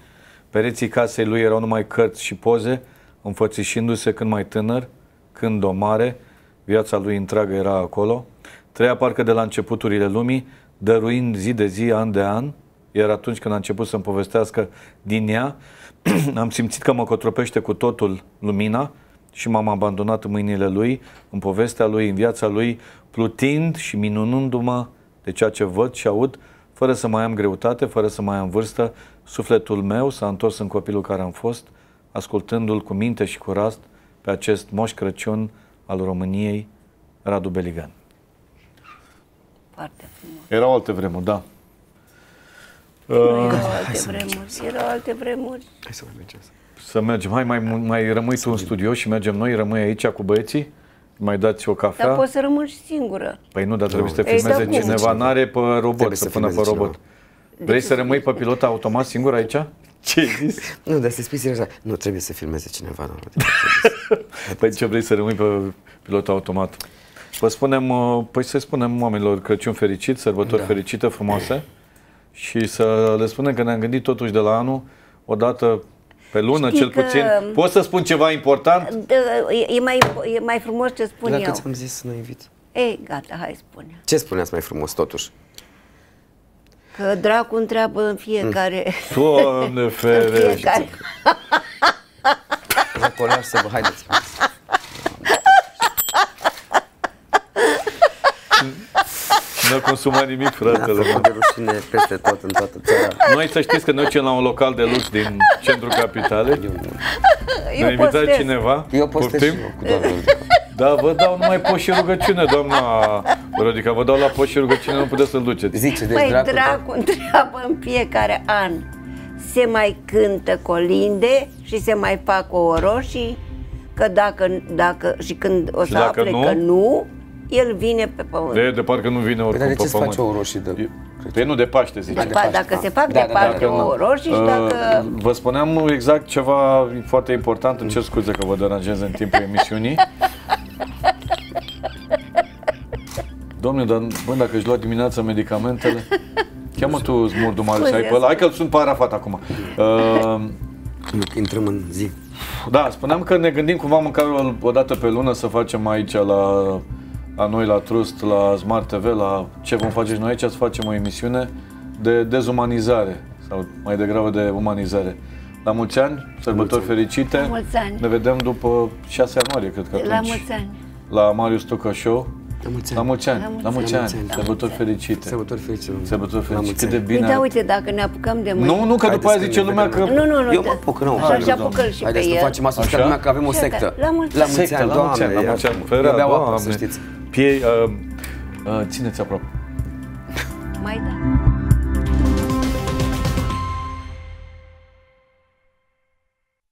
Pereții casei lui erau numai cărți și poze, înfățișindu-se când mai tânăr, când o mare, viața lui întreagă era acolo. Trăia parcă de la începuturile lumii, dăruind zi de zi, an de an, iar atunci când a început să-mi povestească din ea, am simțit că mă cotropește cu totul lumina și m-am abandonat în mâinile lui, în povestea lui, în viața lui, plutind și minunându-mă de ceea ce văd și aud, fără să mai am greutate, fără să mai am vârstă, sufletul meu s-a întors în copilul care am fost, ascultându-l cu minte și cu rast pe acest Moș Crăciun al României, Radu Beligan. Foarte frumos. Erau alte vremuri, da.
erau uh,
alte vremuri.
Hai să mergem.
Să mergem. Hai, mai, mai rămâi tu în studio și mergem noi, rămâi aici cu băieții mai dați o cafea? Dar poți
să rămâi singură.
Păi nu, dar trebuie nu. să te exact. filmeze Ei, exact. cineva. N-are pe robot, să pună pe cineva. robot. Vrei deci, să rămâi pe pilot automat singur aici? ce ai zis? Nu, dar să spui serios. Nu, trebuie să filmeze cineva. Nu, păi ce vrei să rămâi pe pilot automat? Vă spunem, uh, păi să spunem oamenilor Crăciun fericit, sărbători da. fericite, frumoase și să le spunem că ne-am gândit totuși de la anul odată. Pe lună, Știi cel puțin. Pot să spun ceva important? Ă,
ă, e mai, e mai frumos ce spun Dacă eu. ți-am
zis să nu invit.
Ei, gata, hai
spune. Ce spuneați mai frumos, totuși?
Că dracu întreabă în fiecare... Mm.
Doamne ferește! în fiecare. să vă haideți. Nu consumă nimic, da, fratele. Nu de rușine peste tot, în toată țara. Noi să știți că noi ducem la un local de lux din centrul capitalei. Ne-a invitat cineva. Eu postez și eu, da, vă dau numai poș și rugăciune, doamna Rodica. Vă dau la poș și rugăciune, nu puteți să-l duceți. Zice, deci Mai păi, dracu, dracu
întreabă în fiecare an. Se mai cântă colinde și se mai fac o roșii? Că dacă, dacă și când o și să afle nu? că nu, el vine pe pământ. De,
de parcă nu vine oricum păi, dar de ce pe pământ. face o roșie de... Păi nu de Paște, zice. De Paște. dacă da. se fac da, de da, da Paște o roșie și uh, dacă... Vă spuneam exact ceva foarte important. Îmi cer scuze că vă deranjez în timpul emisiunii. Domne, dar bă, dacă își lua dimineața medicamentele... Cheamă tu smurdu Marius, ai pe ăla. Hai că sunt parafat acum. Uh, Intrăm în zi. Uh, da, spuneam că ne gândim cumva măcar o dată pe lună să facem aici la la noi, la Trust, la Smart TV, la ce vom face și noi aici, să facem o emisiune de dezumanizare sau mai degrabă de umanizare. La mulți ani, sărbători mulți fericite. La mulți ani. Ne vedem după 6 ianuarie, cred că atunci. La mulți ani. La Marius Tucă Show. La mulți ani. La mulți ani. La mulți da. ani. Sărbători fericite. Sărbători fericite. Sărbători fericite. Cât de păi bine. Uite, da,
uite, dacă ne apucăm de mâine. Nu, nu, că după aia zice lumea că...
Nu, nu, nu. Eu mă apuc, nu. Așa, și da. apucă și pe el. să facem asta ca lumea că avem o sectă. La mulți ani. La mulți ani, La mulți ani. Fără, beau apă, să știți. Pie, țineți uh, ă, aproape.
Mai da.